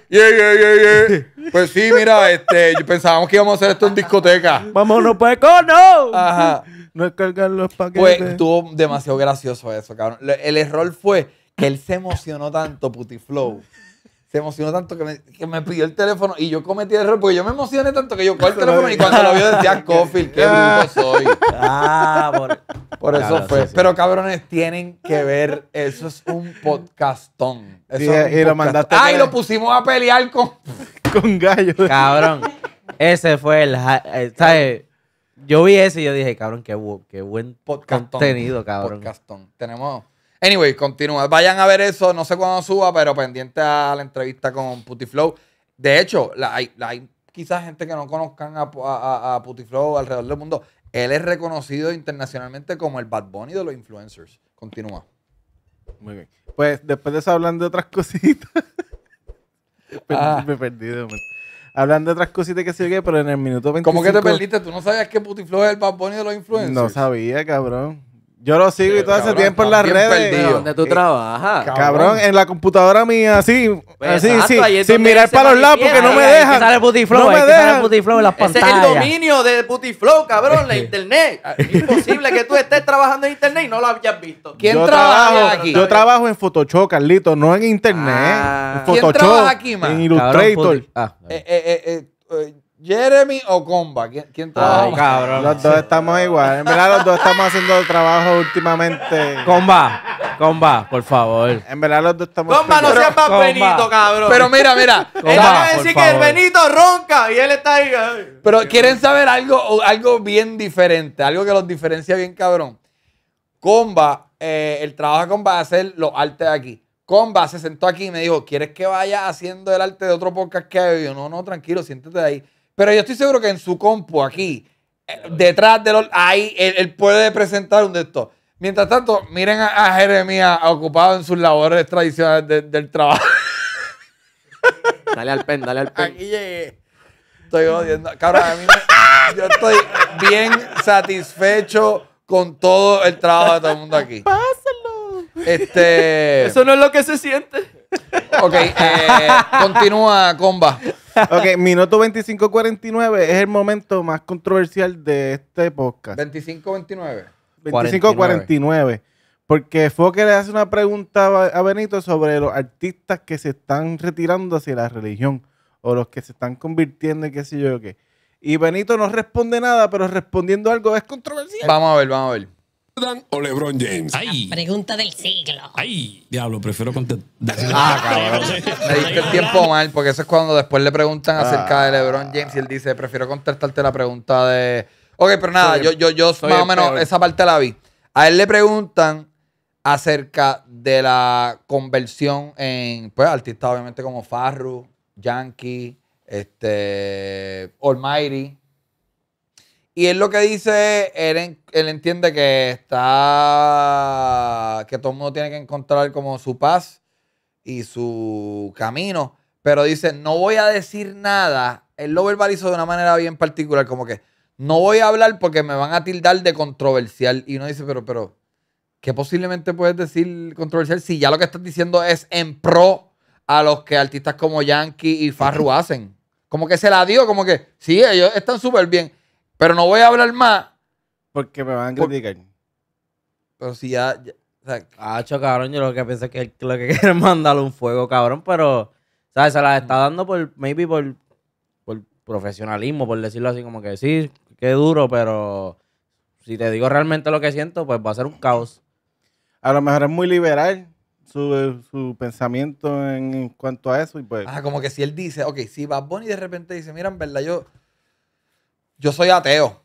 Yeah, yeah, yeah, yeah. Pues sí, mira, este, pensábamos que íbamos a hacer esto en discoteca. Vámonos, pues, no. Ajá. No es cargar los paquetes. Pues estuvo demasiado gracioso eso, cabrón. El error fue que él se emocionó tanto, Putiflow. Flow se emocionó tanto que me, que me, pidió el teléfono y yo cometí el error porque yo me emocioné tanto que yo cogí el teléfono y cuando lo vio decía Cofield, qué bruto soy. Ah, por, eso fue. Pero cabrones, tienen que ver, eso es un podcastón. y lo mandaste. Ah, y lo pusimos a pelear con, con gallos. Cabrón, ese fue el, eh, ¿sabes? Yo vi eso y yo dije, cabrón, qué, qué buen podcastón. contenido, cabrón. Podcastón. Tenemos Anyway, continúa. Vayan a ver eso. No sé cuándo suba, pero pendiente a la entrevista con Putiflow. De hecho, hay, quizás gente que no conozcan a, a, Flow Putiflow alrededor del mundo. Él es reconocido internacionalmente como el Bad Bunny de los influencers. Continúa. Muy bien. Pues después de eso, hablando de otras cositas. Ah. Me he perdido. Hablando de otras cositas que sigue, pero en el minuto 25... ¿Cómo que te perdiste? ¿Tú no sabías que Putiflow es el Bad Bunny de los influencers? No sabía, cabrón. Yo lo sigo y todo ese tiempo en las redes. ¿Dónde tú eh, trabajas. Cabrón. en la computadora mía, así, Sí, pues así, sí, sin mirar para los lados porque no me dejan. Sale Putiflow, no me dejan. en las pantallas. es el dominio de Putiflow, cabrón, la internet. Imposible que tú estés trabajando en internet y no lo hayas visto. ¿Quién trabaja aquí? Yo trabajo en Photoshop, Carlito, no en internet. Ah. ¿Quién trabaja aquí, man? En Illustrator. ah, eh, eh, eh, eh Jeremy o Comba, ¿quién, trabaja? cabrón. Los dos estamos igual. En verdad, los dos estamos haciendo el trabajo últimamente. Comba, Comba, por favor. En verdad, los dos estamos. Comba, no seas más Benito, cabrón. Pero mira, mira. él va a decir que Benito ronca y él está ahí. Pero quieren saber algo, algo bien diferente, algo que los diferencia bien, cabrón. Comba, eh, el trabajo de Comba es hacer los artes de aquí. Comba se sentó aquí y me dijo, ¿quieres que vaya haciendo el arte de otro podcast que hay? no, no, tranquilo, siéntate ahí. Pero yo estoy seguro que en su compu aquí, eh, detrás de los. Ahí él, puede presentar un de estos. Mientras tanto, miren a, Jeremía ocupado en sus labores tradicionales del trabajo. Dale al pen, dale al pen. Aquí llegué. Estoy odiando. Cabrón, a mí me, yo estoy bien satisfecho con todo el trabajo de todo el mundo aquí. Pásalo. Este. Eso no es lo que se siente ok, eh, continúa, comba. Ok, minuto 25.49 es el momento más controversial de este podcast. ¿25.29? 25.49. 49 Porque Fokker le hace una pregunta a Benito sobre los artistas que se están retirando hacia la religión o los que se están convirtiendo y qué sé yo qué. Y Benito no responde nada, pero respondiendo algo es controversial. Vamos a ver, vamos a ver o LeBron James? Pregunta del siglo. Ay, diablo, prefiero contestar. Ah, Me diste el tiempo mal, porque eso es cuando después le preguntan ah. acerca de LeBron James y él dice, prefiero contestarte la pregunta de... Ok, pero nada, yo, yo, yo más o menos esa parte la vi. A él le preguntan acerca de la conversión en, pues, artistas obviamente como Farru, Yankee, este, Almighty, y él lo que dice él, él entiende que está. que todo el mundo tiene que encontrar como su paz y su camino. Pero dice, no voy a decir nada. Él lo verbalizó de una manera bien particular, como que no voy a hablar porque me van a tildar de controversial. Y uno dice, pero, pero, ¿qué posiblemente puedes decir controversial si ya lo que estás diciendo es en pro a los que artistas como Yankee y Farru hacen? Como que se la dio, como que, sí, ellos están súper bien. Pero no voy a hablar más. Porque me van a criticar. Pero si ya. o cabrón, yo lo que pienso es que lo que quieren es mandarle un fuego, cabrón, pero, ¿sabes? Se las está dando por, maybe por, por profesionalismo, por decirlo así, como que sí, qué duro, pero si te digo realmente lo que siento, pues va a ser un caos. A lo mejor es muy liberal su, pensamiento en, cuanto a eso y pues... ah, como que si él dice, ok, si Bad Bunny de repente dice, mira, en verdad yo yo soy ateo.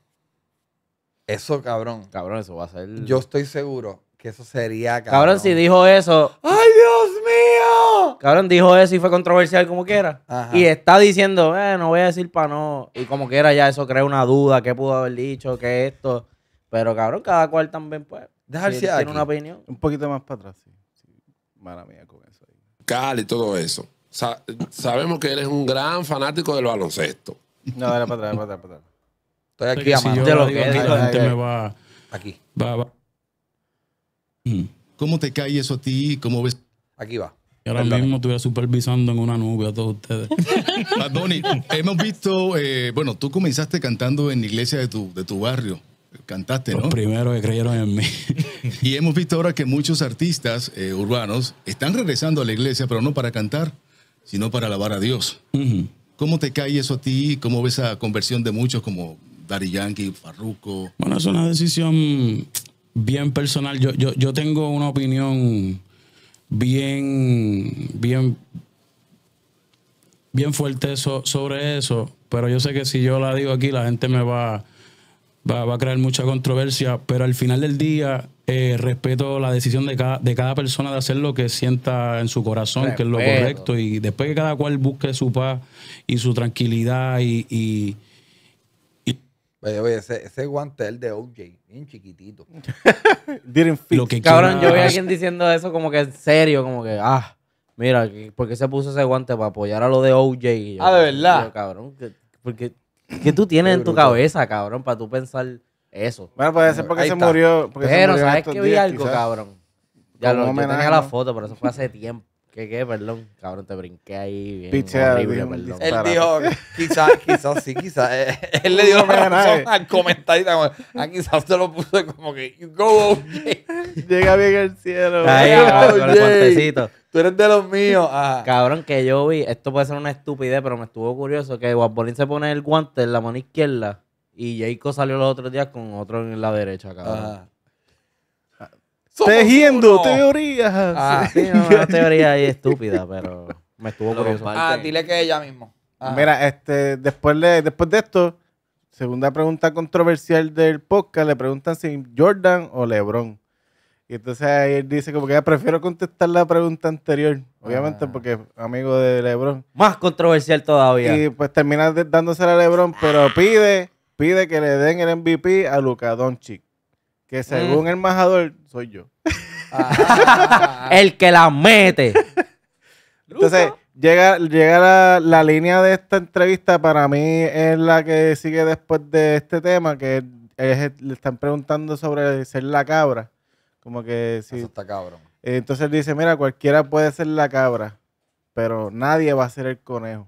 Eso, cabrón. Cabrón, eso va a ser. Yo estoy seguro que eso sería cabrón. Cabrón, si dijo eso. ¡Ay, Dios mío! Cabrón, dijo eso y fue controversial como quiera. Y está diciendo, eh, no voy a decir para no. Y como quiera, ya eso crea una duda: ¿qué pudo haber dicho? ¿Qué esto? Pero cabrón, cada cual también puede. Dejarse si tiene una opinión. Un poquito más para atrás, sí. sí. mía con eso. ahí. Cali, todo eso. sabemos que eres un gran fanático del baloncesto. No, era para atrás, para atrás, para atrás. Estoy aquí a la gente me va. Aquí. Va, va. Mm. ¿Cómo te cae eso a ti? ¿Cómo ves? Aquí va. ahora mismo estuviera supervisando en una nube a todos ustedes. Bad hemos visto, eh, bueno, tú comenzaste cantando en la iglesia de tu, de tu barrio. Cantaste, ¿no? Los primeros que creyeron en mí. y hemos visto ahora que muchos artistas eh, urbanos están regresando a la iglesia, pero no para cantar, sino para alabar a Dios. ¿Cómo te cae eso a ti? ¿Cómo ves esa conversión de muchos como Daddy Yankee, Farruko? Bueno, es una decisión bien personal. Yo, yo, tengo una opinión bien, bien, bien fuerte sobre eso, pero yo sé que si yo la digo aquí, la gente me va, va, a crear mucha controversia, pero al final del día eh, respeto la decisión de cada, de cada persona de hacer lo que sienta en su corazón, que es lo correcto, y después que cada cual busque su paz y su tranquilidad y Oye, oye, ese, ese guante es el de OJ, bien chiquitito. Didn't fit. Cabrón, yo vi a alguien diciendo eso como que en serio, como que, ah, mira, ¿por qué se puso ese guante para apoyar a lo de OJ? ah, de verdad. cabrón, ¿qué, ¿qué tú tienes en tu cabeza, cabrón, para tú pensar eso? Bueno, puede ser porque se murió. Porque pero, se murió ¿sabes que vi algo, cabrón? Ya lo, yo tenía la foto, pero eso fue hace tiempo. ¿Qué qué? Perdón. Cabrón, te brinqué ahí bien horrible, perdón. Él dijo, quizás, quizás sí, quizás. Eh, él le dio una la razón al comentarista. Ah, quizás se lo puse como que, you go, Llega bien el cielo. Ahí, con el Tú eres de los míos. Ah. Cabrón, que yo vi, esto puede ser una estupidez, pero me estuvo curioso que Guapolín se pone el guante en la mano izquierda y Jayco salió los otros días con otro en la derecha, cabrón. Tejiendo teorías. Ah, una teoría ahí estúpida, pero me estuvo preocupando. Ah, dile que ella mismo. Ah. Mira, este, después, de, después de esto, segunda pregunta controversial del podcast, le preguntan si Jordan o LeBron. Y entonces ahí él dice como que ya ah, prefiero contestar la pregunta anterior, obviamente ah. porque amigo de LeBron. Más controversial todavía. Y pues termina dándosela a LeBron, pero pide, pide que le den el MVP a Luka Doncic que mm. según el majador soy yo. el que la mete. Entonces, llega, llega la, la, línea de esta entrevista para mí es la que sigue después de este tema, que le están preguntando sobre ser la cabra. Como que sí. Eso está cabrón. Entonces dice, mira, cualquiera puede ser la cabra, pero nadie va a ser el conejo.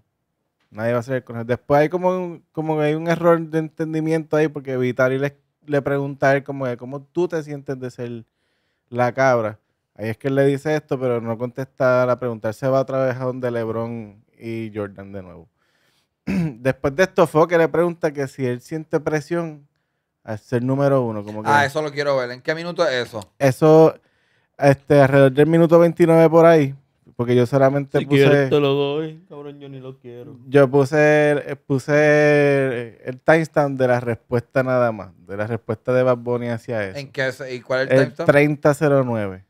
Nadie va a ser el conejo. Después hay como, como que hay un error de entendimiento ahí porque Vitali le, le pregunta a él como ¿cómo tú te sientes de ser la cabra? Ahí es que él le dice esto, pero no contesta la pregunta. Él se va otra vez a donde LeBron y Jordan de nuevo. Después de esto, que le pregunta que si él siente presión a ser número uno. Como que ah, eso lo quiero ver. ¿En qué minuto es eso? Eso, este, alrededor del minuto 29 por ahí. Porque yo solamente puse. te lo doy, cabrón, yo ni lo quiero. Yo puse el, eh, puse el, timestamp de la respuesta nada más, de la respuesta de Bad Bunny hacia eso. ¿En qué, ¿Y cuál es el, timestamp? 3009.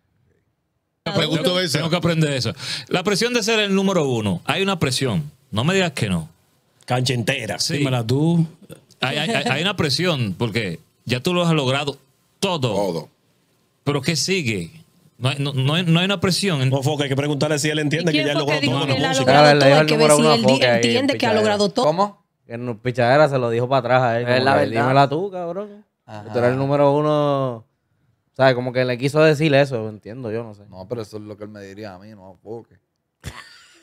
pregunto Tengo que aprender eso. La presión de ser el número uno. Hay una presión. No me digas que no. Cancha entera. Sí. Dímela tú. Hay, hay, una presión porque ya tú lo has logrado todo. Todo. Pero ¿qué sigue? No hay, no, no, hay, no hay una presión. No, Foca, hay que preguntarle si él entiende que ya logró todo. ha logrado todo, hay que ver si él entiende que ha logrado todo. ¿Cómo? Que en pichadera se lo dijo para atrás a él. la verdad. Dímela tú, cabrón. Tú eres el número uno... ¿Sabes? Como que le quiso decir eso, entiendo yo, no sé. No, pero eso es lo que él me diría a mí, no a Foque.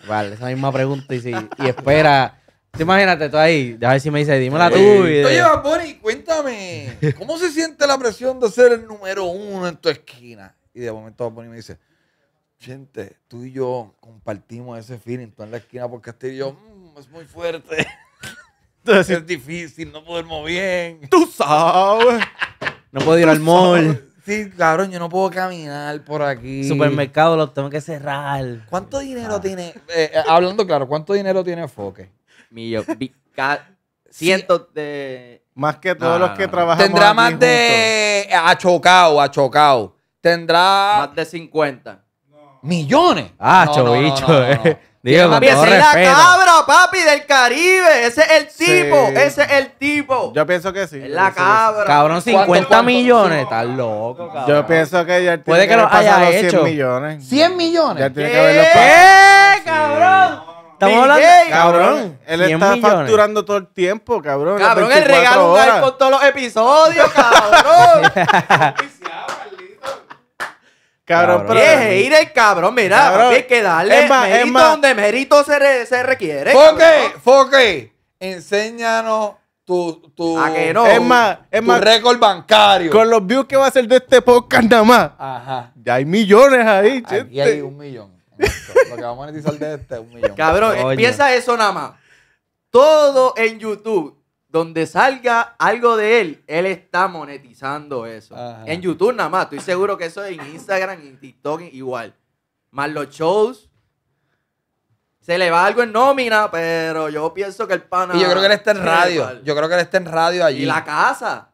Vale, esa misma pregunta y, si, y espera... imagínate tú ahí, a ver si me dice, dímela tú. oye Bonnie, cuéntame, ¿cómo se siente la presión de ser el número uno en tu esquina? Y de momento va a y me dice, gente, tú y yo compartimos ese feeling, tú en la esquina porque estoy yo, mm, es muy fuerte. Entonces, es difícil, no duermo bien. Tú sabes. No puedo ir al mall. Sí, claro, yo no puedo caminar por aquí. Supermercado lo tengo que cerrar. ¿Cuánto dinero tiene? Eh, eh, hablando claro, ¿cuánto dinero tiene Foque? Millo, cientos de. Más que todos los que el trabajamos. Tendrá más de. Ha chocado, ha chocado tendrá. Más de 50. Millones. Ah, no, chovicho. No, eh. Dígame, es la cabra, papi, del Caribe. Ese es el tipo. Ese es el tipo. Yo pienso que sí. Es la cabra. Cabrón, 50 millones. Estás loco, cabrón. Yo pienso que ya Puede que, que lo haya los 100 millones. 100 millones. Ya tiene ¿Qué? que haberlo cabrón? Estamos hablando. Cabrón, él está facturando todo el tiempo, cabrón. Cabrón, él regalo un con todos los episodios, cabrón. Cabrón, cabrón ir el cabrón, mira, hay que darle es más, mérito donde mérito se, requiere. Foque, cabrón. enséñanos tu, tu, es más, tu récord bancario. Con los views que va a hacer de este podcast nada más. Ajá. Ya hay millones ahí, Aquí hay un millón. Lo que vamos a monetizar de este es un millón. Cabrón, empieza piensa eso nada más. Todo en YouTube donde salga algo de él, él está monetizando eso. En YouTube nada más, estoy seguro que eso en Instagram y TikTok igual. Más los shows. Se le va algo en nómina, pero yo pienso que el pana. Y yo creo que él está en radio. Yo creo que él está en radio allí. Y la casa.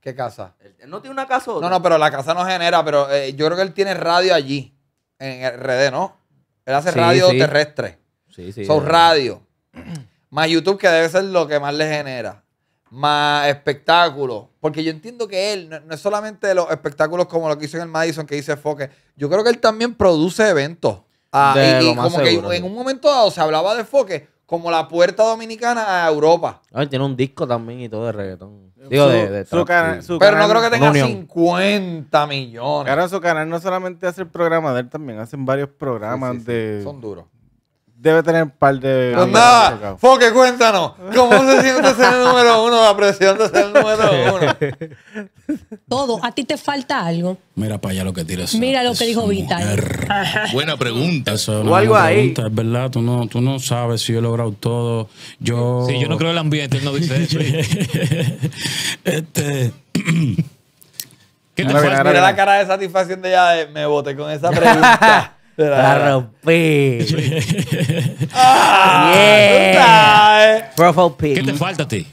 ¿Qué casa? no tiene una casa. Otra? No, no, pero la casa no genera, pero eh, yo creo que él tiene radio allí. En RD, ¿no? Él hace radio terrestre. Sí, sí. Son radio. Más YouTube, que debe ser lo que más le genera. Más espectáculos. Porque yo entiendo que él, no, es solamente los espectáculos como lo que hizo en el Madison, que dice Foque. Yo creo que él también produce eventos. Ah, y, como que en un momento dado se hablaba de Foque como la puerta dominicana a Europa. Ah, tiene un disco también y todo de reggaetón. Digo, de, Pero no creo que tenga 50 millones. Claro, su canal no solamente hace el programa de él, también hacen varios programas de... Son duros debe tener un par de. Pues nada, cuéntanos. ¿Cómo se siente ser el número uno? ¿Apreciando de ser el número uno. Todo, a ti te falta algo. Mira para allá lo que tiras. Mira lo que dijo Vital. Buena pregunta. o algo ahí. Es verdad, tú no, tú no sabes si yo he logrado todo. Yo. Sí, yo no creo el ambiente, no dice eso. este. ¿Qué te parece? mira la cara de satisfacción de ella me boté con esa pregunta. La rompí. yeah. ¿Qué te falta a ti?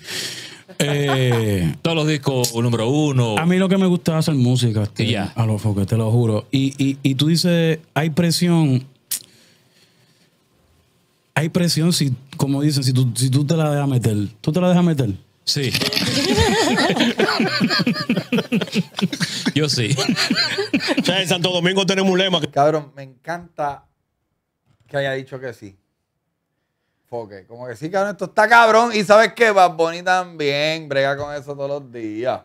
Eh, todos los discos número uno. A mí lo que me gusta es hacer música. Este, a los foques, te lo juro. Y, y, tú dices, hay presión. Hay presión si, como dicen, si tú, si tú te la dejas meter. ¿Tú te la dejas meter? Sí. Yo sí. O sea, en Santo Domingo tenemos un lema. Cabrón, me encanta que haya dicho que sí. porque Como que sí, cabrón, esto está cabrón. Y sabes que va también brega con eso todos los días.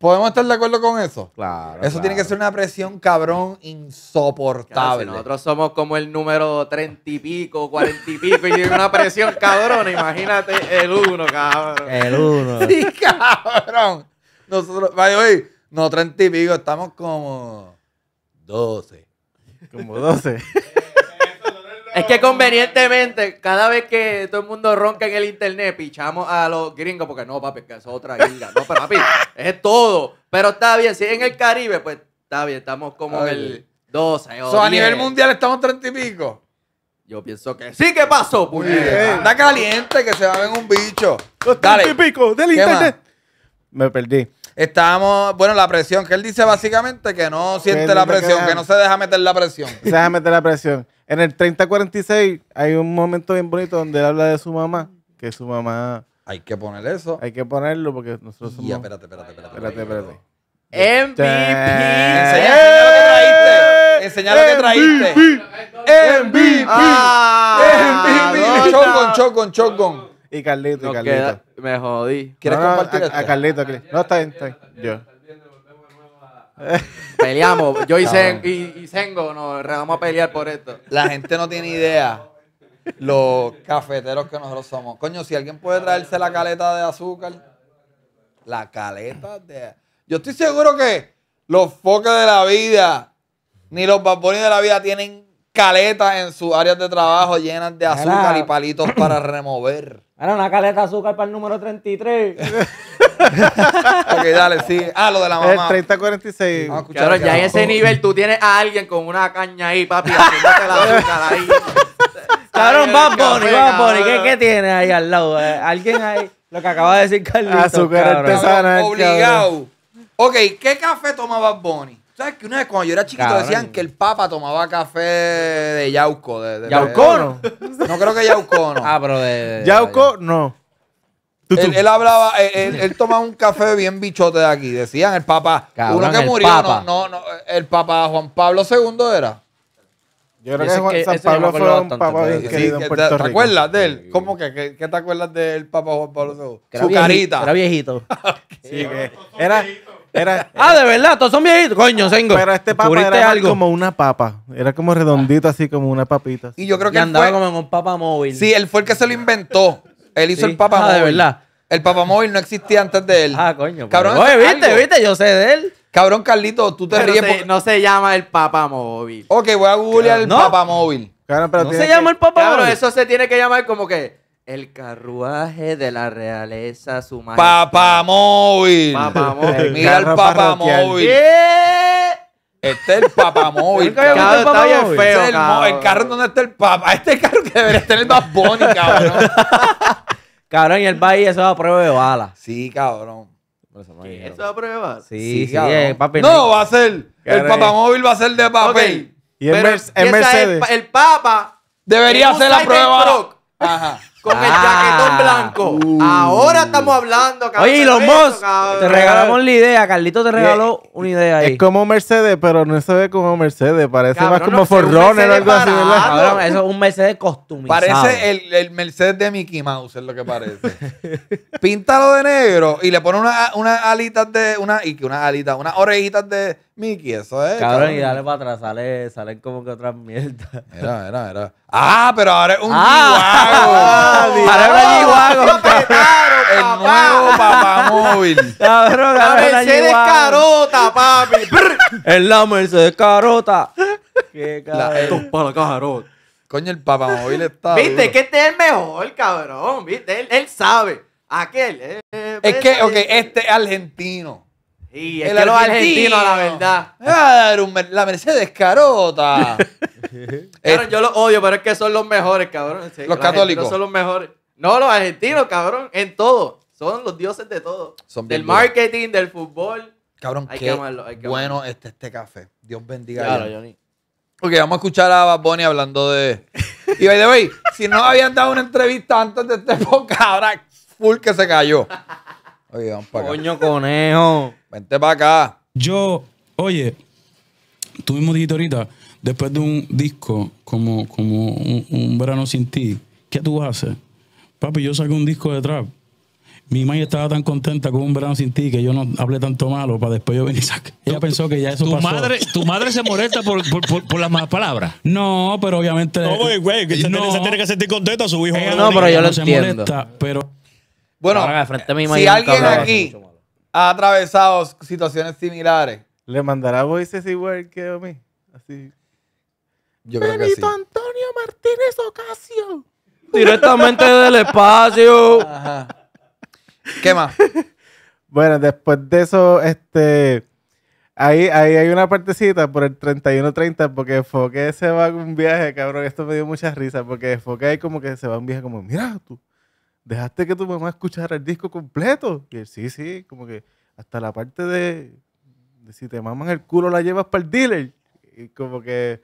¿Podemos estar de acuerdo con eso? Claro. Eso tiene que ser una presión, cabrón, insoportable. nosotros somos como el número treinta y pico, cuarenta y pico, y tiene una presión, cabrón. Imagínate el uno, cabrón. El uno. Sí, cabrón. Nosotros, vaya, oye, no treinta y pico, estamos como doce. Como doce. Es que convenientemente, cada vez que todo el mundo ronca en el internet, pichamos a los gringos, porque no, papi, que es otra gringa. No, pero papi, es todo. Pero está bien, si en el Caribe, pues está bien, estamos como en el 12. O a nivel mundial estamos 30 y pico. Yo pienso que sí, ¿qué pasó? está caliente, que se va a ver un bicho. Los 30 y pico del internet. Me perdí. Estamos, bueno, la presión, que él dice básicamente que no siente la presión, que no se deja meter la presión. Se deja meter la presión. En el 3046 hay un momento bien bonito donde él habla de su mamá, que su mamá... Hay que poner eso. Hay que ponerlo porque nosotros somos... Ya, espérate, espérate, espérate. Espérate, espérate. MVP. Enseña, lo que traíste. Enseña lo que traíste. MVP. Ah, MVP. Chocon, chocon, chocon. Y Carlito, y Carlito. me jodí. ¿Quieres compartir esto? A Carlito, No, está bien, está bien. Yo. Peleamos. Yo y, y, Sengo nos vamos a pelear por esto. La gente no tiene idea los cafeteros que nosotros somos. Coño, si alguien puede traerse la caleta de azúcar. La caleta de... Yo estoy seguro que los foques de la vida, ni los babones de la vida tienen caletas en sus áreas de trabajo llenas de azúcar y palitos para remover. Era una caleta de azúcar para el número 33. ok, dale, sí. Ah, lo de la mamá. El 3046 ya en ese nivel tú tienes a alguien con una caña ahí, papi, la ahí. Cabrón, Bad Bunny, Bad Bunny. ¿Qué, tiene ahí al lado? Eh, alguien ahí. Lo que acaba de decir Carlitos. Azúcar artesanal. Obligado. Ok, ¿qué café tomaba Bonnie? ¿Sabes que una vez cuando yo era chiquito decían que el Papa tomaba café de Yauco? De, de- ¿Yaucono? no creo que Yaucono. Ah, pero de- Yauco, no. Él, hablaba, eh, él, tomaba un café bien bichote de aquí. Decían el Papa. uno que murió, No, no, el Papa Juan Pablo II era. Yo creo que, Juan, que San Pablo fue un papa bien querido en Puerto ¿Te, Rico. ¿Te acuerdas de él? ¿Cómo que? ¿Qué, te acuerdas del Papa Juan Pablo II? Su carita. Era viejito. sí, que era, era, ah, de verdad, todos son viejitos. Coño, tengo Pero este papa era como una papa. Era como redondito, así como una papita. Y yo creo que. andaba como en un papa móvil. Sí, él fue el que se lo inventó. Él hizo el Papa ah, de verdad. El Papa Móvil no existía antes de él. Ah, coño. Pues, cabrón, oye, viste, viste, yo sé de él. Cabrón, Carlito, tú te ríes. No se llama el Papa Móvil. Ok, voy a googlear el no. Papa Móvil. no se llama el Papa Móvil. eso se tiene que llamar como que. El carruaje de la realeza, su móvil. Papamóvil. Papamóvil. Mira el papamóvil. Este es el papamóvil. el, este es el, el, carro donde está el papa. Este carro que debería el más bonito, cabrón. Cabrón, y el va eso es a prueba de bala. Sí, cabrón. Eso, es la a prueba Sí, sí, eh, No, va a ser. El papamóvil eh. va a ser de papel. Y el, Mercedes. El, el, papa. Debería ser la prueba. Ajá con el chaquetón ah. blanco. Uh. Ahora estamos hablando, cabrón. Oye, los Moss, te regalamos la idea. Carlito te regaló una idea ahí. Es como Mercedes, pero no se ve como Mercedes. Parece más como Forrunner o algo así, eso es un Mercedes costumizado. Parece el, el Mercedes de Mickey Mouse, es lo que parece. Píntalo de negro y le pone unas una alitas de. Una, y que unas alitas, unas orejitas de Mickey, eso es. Cabrón, y dale para atrás, sale, salen como que otras mierdas. Era, era, era. Ah, pero ahora es un ah, ahora es un g El nuevo papá móvil. Cabrón, la Mercedes Carota, papi. es la Mercedes Carota. Qué cabrón. Esto es para la carota. Coño, el papá móvil está. Viste, que este es el mejor, cabrón. Viste, él, sabe. Aquel. Eh, es que, ok, eh, este es argentino es el los argentinos, la verdad. Me va a dar la Mercedes Carota. Claro, yo los odio, pero es que son los mejores, cabrón. Los católicos. Son los mejores. No, los argentinos, cabrón, en todo. Son los dioses de todo. Son del marketing, del fútbol. Cabrón, Hay que qué bueno este, este café. Dios bendiga. a Claro, Johnny. Ok, vamos a escuchar a Bad hablando de... Y by the way, si no habían dado una entrevista antes de este época, ahora full que se cayó. Oye, Coño, conejo. Vente para acá. Yo, oye, tú mismo dijiste ahorita, después de un disco como, como un, verano sin ti, ¿qué tú vas a hacer? Papi, yo saqué un disco de trap. Mi madre estaba tan contenta con un verano sin ti que yo no hablé tanto malo para después yo venir y sacar. Ella pensó que ya eso tu pasó. Madre, tu madre se molesta por, las malas palabras. No, pero obviamente. No, güey, se tiene que sentir contento a su hijo. Eh, no, pero yo lo entiendo. pero. Bueno, si alguien aquí ha atravesado situaciones similares. ¿Le mandará voices igual que a mí? Así. Yo creo Benito que Antonio Martínez Ocasio. Directamente del espacio. Ajá. ¿Qué más? bueno, después de eso, este. Ahí, hay una partecita por el 31-30 porque Foque se va a un viaje, cabrón. Esto me dio muchas risas porque Foque como que se va a un viaje como, mira, tú, dejaste que tu mamá escuchara el disco completo. Y sí, sí, como que hasta la parte de, de si te maman el culo la llevas para el dealer. Y como que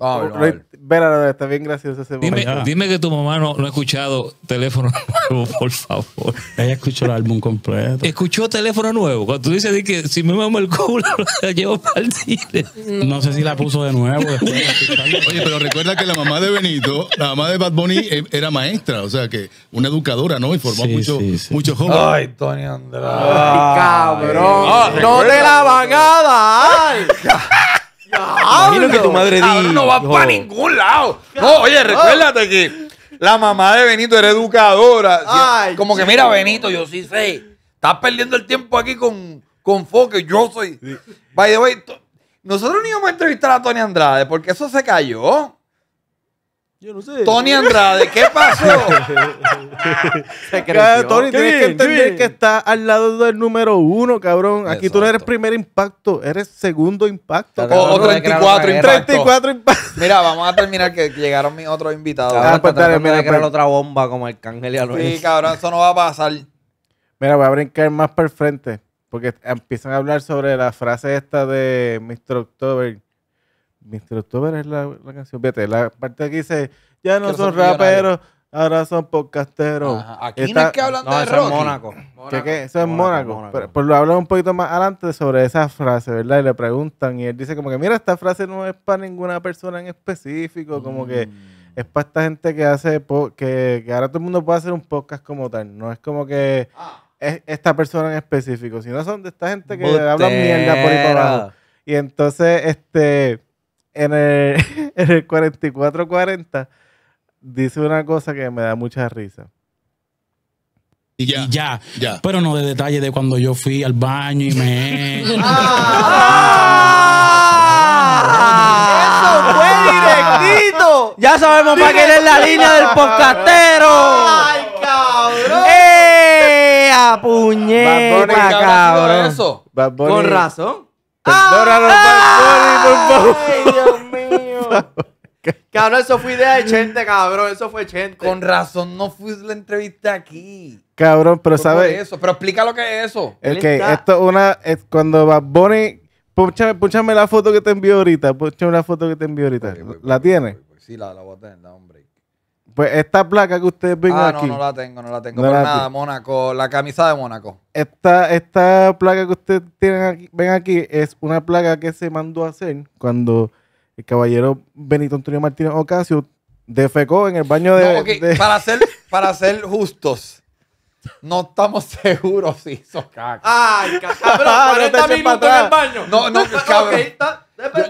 Ah, oh, bien gracioso dime, dime que tu mamá no, ha escuchado teléfono nuevo, por favor. Ella escuchó el álbum completo. Escuchó teléfono nuevo. Cuando tú dices que si me mamo el culo, la llevo para el cine. No sé si la puso de nuevo. Oye, pero recuerda que la mamá de Benito, la mamá de Bad Bunny, eh, era maestra. O sea, que una educadora, ¿no? Y formó muchos jóvenes. Ay, Tony Andrade. Ay, cabrón. no te la vagada! a Imagino que tu madre No va para ningún lado. No, oye, recuérdate que la mamá de Benito era educadora. como que, mira, Benito, yo sí sé. Estás perdiendo el tiempo aquí con, con Foque. Yo soy. By the way, nosotros no íbamos a entrevistar a Tony Andrade porque eso se cayó. Yo no sé. Tony Andrade, ¿qué pasó? Tony, tienes que entender que está al lado del número uno, cabrón. Aquí tú no eres primer impacto, eres segundo impacto. O, 34 impacto. Mira, vamos a terminar que llegaron mis otros invitados. Vamos a pues. otra bomba como el Cángel y Sí, cabrón, eso no va a pasar. Mira, voy a brincar más para el frente. Porque empiezan a hablar sobre la frase esta de Mr. October Mr. October es la, canción. Vete, la parte que dice, ya no son raperos, ahora son podcasteros. Ajá. Aquí no es que hablan de eso Es Mónaco. ¿Qué, qué? Eso es Mónaco. pues lo hablan un poquito más adelante sobre esa frase, ¿verdad? Y le preguntan y él dice como que, mira, esta frase no es para ninguna persona en específico, como que mm. es para esta gente que hace, que, ahora todo el mundo puede hacer un podcast como tal. No es como que... Ah. es esta persona en específico, sino son de esta gente que le habla mierda por ahí por abajo. Y entonces, este, en el, en el 4440 dice una cosa que me da mucha risa. Y ya, ya. ya. Pero no de detalle de cuando yo fui al baño y me. ¡Ah! ¡Eso fue directito! Ya sabemos para quién es la línea del podcastero. ¡Ay, cabrón! ¡Eh! ¡Puñeta, cabrón! Eso. Con razón. Ah, ay, Dios mío. Cabrón, eso fue idea de Chente, cabrón. Eso fue Chente. Con razón no fui la entrevista aquí. Cabrón, pero sabes. Eso, pero explica lo que es eso. el que esto es una. cuando Bad Bunny. Púchame, la foto que te envió ahorita. Púchame la foto que te envió ahorita. ¿La tiene? Sí, la, la voy a tener, hombre. Pues esta placa que ustedes ven ah, aquí. no, no la tengo, no la tengo. para nada, Mónaco, la camisa de Mónaco. Esta, esta placa que ustedes tienen aquí, ven aquí es una placa que se mandó a hacer cuando el caballero Benito Antonio Martínez Ocasio defecó en el baño de. Para, ser, para justos. No estamos seguros si hizo caca. Ay, cabrón, 40 no minutos en el baño. No, no,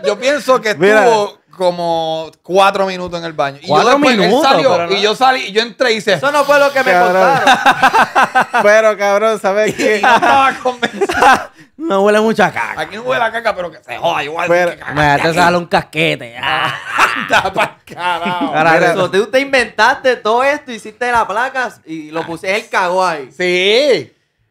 yo, pienso que estuvo como cuatro minutos en el baño. Y ¿Cuatro yo después, minutos? salió, Y yo salí, y yo entré y hice... Eso no fue lo que me contaron. pero, cabrón, ¿sabes qué? no estaba convencido. no huele mucha caca. Aquí no huele a caca, pero que se joda igual. Pero, que caca, un casquete. Anda carajo. Carajo, tú te inventaste todo esto, hiciste la placa y lo pusiste el cagó ahí. Sí.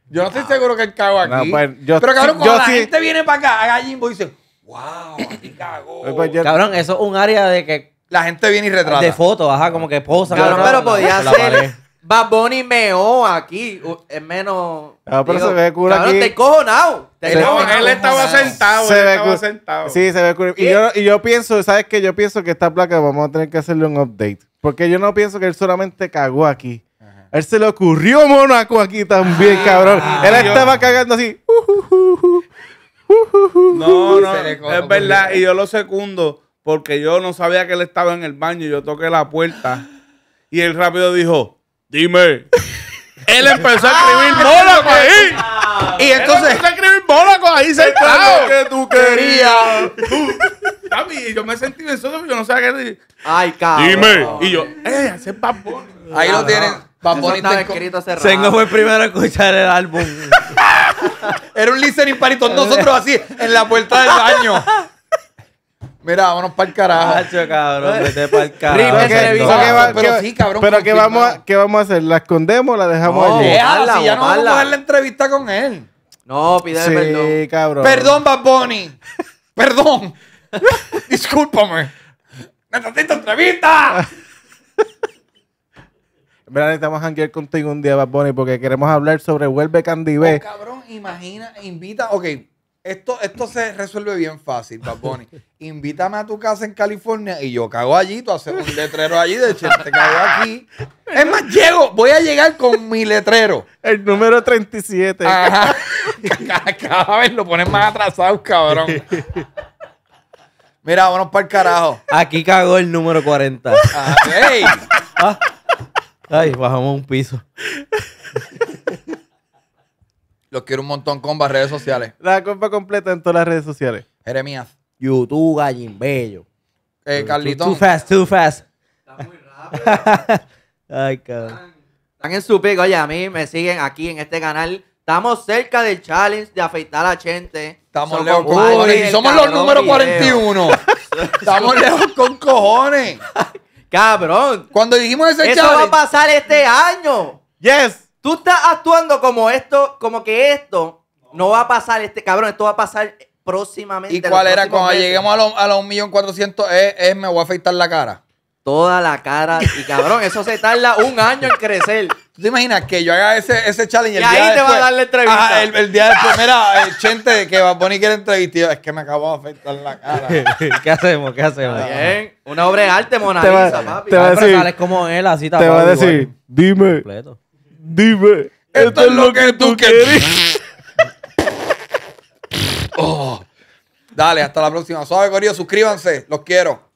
Yo no estoy seguro que él cagó aquí. Pues, pero cabrón, cuando yo la gente viene para acá, a Jimbo y dice wow, aquí cagó! Pues, cabrón, eso es un área de que. La gente viene y retrata. De fotos, ajá, como que posa. Cabrón, pero podía hacerle ser. Bad Bunny meó aquí, es menos. Ah, pero se ve curado cabrón, aquí. te cojonado. Te no, cojonado. él estaba sentado, se él ve estaba sentado. Sí, se ve curado. Y yo, y yo pienso, ¿sabes qué? Yo pienso que esta placa vamos a tener que hacerle un update. Porque yo no pienso que él solamente cagó aquí. Él se le ocurrió Monaco aquí también, ah. cabrón. él estaba cagando así. Uh, uh, uh, uh. No, no, es verdad. Y yo lo secundo porque yo no sabía que él estaba en el baño. Yo toqué la puerta y él rápido dijo, dime. él empezó a escribir ah, Mónaco pues, ahí. Pues, y entonces. Él empezó a escribir Mónaco ahí sentado. que tú querías. Y yo me sentí en porque yo no sabía qué decir. Ay, cabrón. Dime. Y yo, eh, hace papón. Ahí lo tienen. Papón está escrito cerrado. Sengo fue primero a escuchar el álbum. Era un listening party, nosotros así, en la puerta del baño. Mira, vámonos para el carajo. cabrón, vete para el carajo. pero sí, cabrón. Pero ¿qué vamos, a, hacer? ¿La escondemos o la dejamos no, allí? Déjala, si ya no vamos a dar la entrevista con él. No, pídele perdón. Sí, cabrón. Perdón, Bad Bunny. Perdón. Discúlpame. ¡Necesito entrevista! Mira necesitamos hangar contigo un día, Bad porque queremos hablar sobre Vuelve Candy oh, cabrón, imagina, invita, ok, esto, esto se resuelve bien fácil, Bad Invítame a tu casa en California y yo cago allí, tú haces un letrero allí de hecho, te cago aquí. Es más, llego, voy a llegar con mi letrero. El número 37. Ajá. Cada vez lo pones más atrasado, cabrón. Mira, vámonos para el carajo. Aquí cagó el número 40. Ay, bajamos un piso. Los quiero un montón, comba, redes sociales. La compa completa en todas las redes sociales. Jeremías. YouTube, Gallimbello. Eh, Carlitos. Too fast, too fast. Está muy rápido. Ay, cabrón. Están en su pico, oye, a mí me siguen aquí en este canal. Estamos cerca del challenge de afeitar a la gente. Estamos lejos con cojones. somos los números 41. Estamos lejos con cojones. Cabrón. Cuando dijimos ese Eso va a pasar este año. Yes. Tú estás actuando como esto, como que esto no va a pasar este, cabrón, esto va a pasar próximamente. ¿Y cuál era? Cuando lleguemos a los a 1.400.000 eh, eh, me voy a afeitar la cara toda la cara. Y cabrón, eso se tarda un año en crecer. ¿Tú te imaginas que yo haga ese, ese challenge? Y ahí te va a dar la entrevista. el, día después, mira, el eh, Chente que va a poner que quiere entrevistado. Es que me acabo de afectar la cara. ¿Qué hacemos? ¿Qué hacemos? Una obra de arte, Mona Lisa, papi. Te va a ah, decir, como él, así Te va a decir, dime, dime, esto, es lo que tú quieres. Oh. Dale, hasta la próxima. Suave, Corillo, suscríbanse. Los quiero.